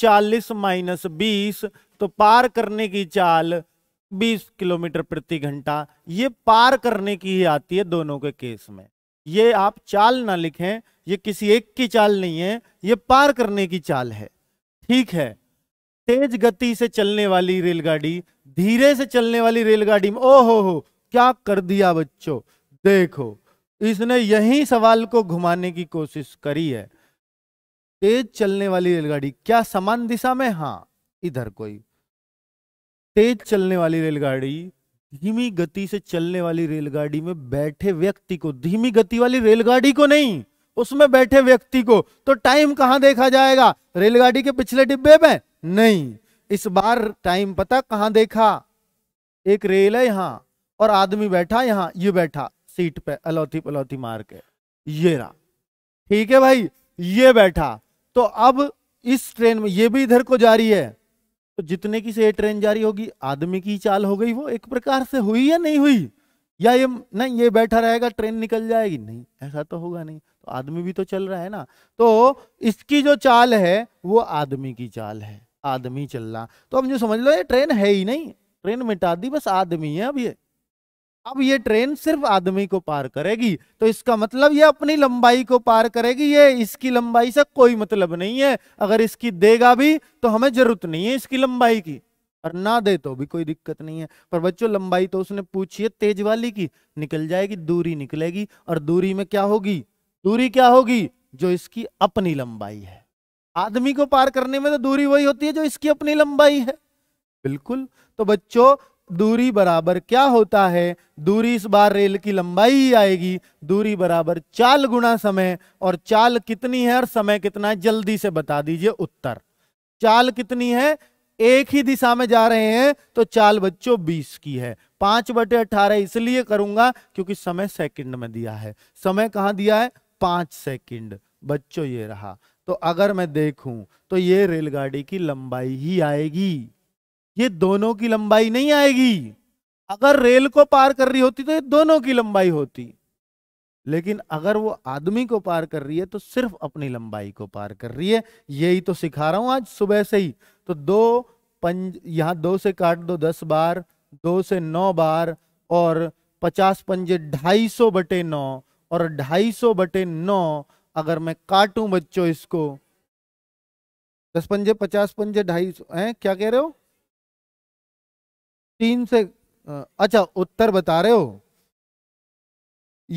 40 माइनस बीस तो पार करने की चाल 20 किलोमीटर प्रति घंटा ये पार करने की ही आती है दोनों के केस में ये आप चाल ना लिखें ये किसी एक की चाल नहीं है ये पार करने की चाल है ठीक है तेज गति से चलने वाली रेलगाड़ी धीरे से चलने वाली रेलगाड़ी में ओ हो क्या कर दिया बच्चों देखो इसने यही सवाल को घुमाने की कोशिश करी है तेज चलने वाली रेलगाड़ी क्या समान दिशा में हाँ इधर कोई तेज चलने वाली रेलगाड़ी धीमी गति से चलने वाली रेलगाड़ी में बैठे व्यक्ति को धीमी गति वाली रेलगाड़ी को नहीं उसमें बैठे व्यक्ति को तो टाइम कहां देखा जाएगा रेलगाड़ी के पिछले डिब्बे में नहीं इस बार टाइम पता कहां देखा एक रेल है यहां और आदमी बैठा यहां ये बैठा सीट पे अलौती पलौती मार के ये रहा ठीक है भाई ये बैठा तो अब इस ट्रेन में ये भी इधर को जा रही है तो जितने की से ये ट्रेन जारी होगी आदमी की चाल हो गई वो एक प्रकार से हुई या नहीं हुई या ये नहीं ये बैठा रहेगा ट्रेन निकल जाएगी नहीं ऐसा तो होगा नहीं तो आदमी भी तो चल रहा है ना तो इसकी जो चाल है वो आदमी की चाल है आदमी चलना तो हम जो समझ लो ये ट्रेन है ही नहीं ट्रेन मिटा दी बस आदमी है अब ये अब ये ट्रेन सिर्फ आदमी को पार करेगी तो इसका मतलब ये अपनी लंबाई को पार करेगी ये इसकी लंबाई से कोई मतलब नहीं है अगर इसकी देगा भी तो हमें जरूरत नहीं है इसकी लंबाई की और ना दे तो भी कोई दिक्कत नहीं है पर बच्चों लंबाई तो उसने पूछी है तेज वाली की निकल जाएगी दूरी निकलेगी और दूरी में क्या होगी दूरी क्या होगी जो इसकी अपनी लंबाई है आदमी को पार करने में तो दूरी वही होती है जो इसकी अपनी लंबाई है बिल्कुल तो बच्चों दूरी बराबर क्या होता है दूरी इस बार रेल की लंबाई ही आएगी दूरी बराबर चाल गुणा समय और चाल कितनी है और समय कितना है जल्दी से बता दीजिए उत्तर चाल कितनी है एक ही दिशा में जा रहे हैं तो चाल बच्चों 20 की है पांच बटे अठारह इसलिए करूंगा क्योंकि समय सेकंड में दिया है समय कहाँ दिया है पांच सेकंड बच्चों ये रहा तो अगर मैं देखूं तो ये रेलगाड़ी की लंबाई ही आएगी ये दोनों की लंबाई नहीं आएगी अगर रेल को पार कर रही होती तो ये दोनों की लंबाई होती लेकिन अगर वो आदमी को पार कर रही है तो सिर्फ अपनी लंबाई को पार कर रही है यही तो सिखा रहा हूं आज सुबह से ही तो दो पंज यहां दो से काट दो दस बार दो से नौ बार और पचास पंजे ढाई सौ बटे नौ और ढाई सौ बटे नौ अगर मैं काटूं बच्चों इसको दस पंजे पचास पंजे ढाई सौ है क्या कह रहे हो तीन से अच्छा उत्तर बता रहे हो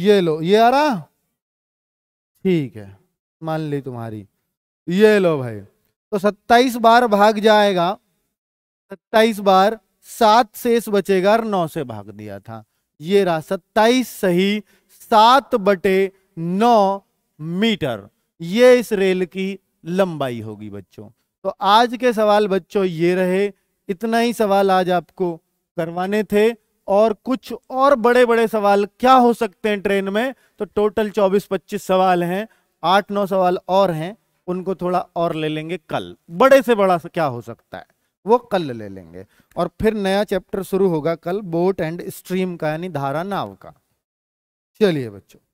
ये लो ये आ रहा ठीक है मान ली तुम्हारी ये लो भाई तो सत्ताईस बार भाग जाएगा सत्ताईस बार सात शेष बचेगा और नौ से भाग दिया था ये रहा सत्ताईस सही सात बटे नौ मीटर ये इस रेल की लंबाई होगी बच्चों तो आज के सवाल बच्चों ये रहे इतना ही सवाल आज आपको करवाने थे और कुछ और बड़े बड़े सवाल क्या हो सकते हैं ट्रेन में तो टोटल 24-25 सवाल हैं आठ नौ सवाल और हैं उनको थोड़ा और ले लेंगे कल बड़े से बड़ा क्या हो सकता है वो कल ले लेंगे और फिर नया चैप्टर शुरू होगा कल बोट एंड स्ट्रीम का यानी धारा नाव का चलिए बच्चों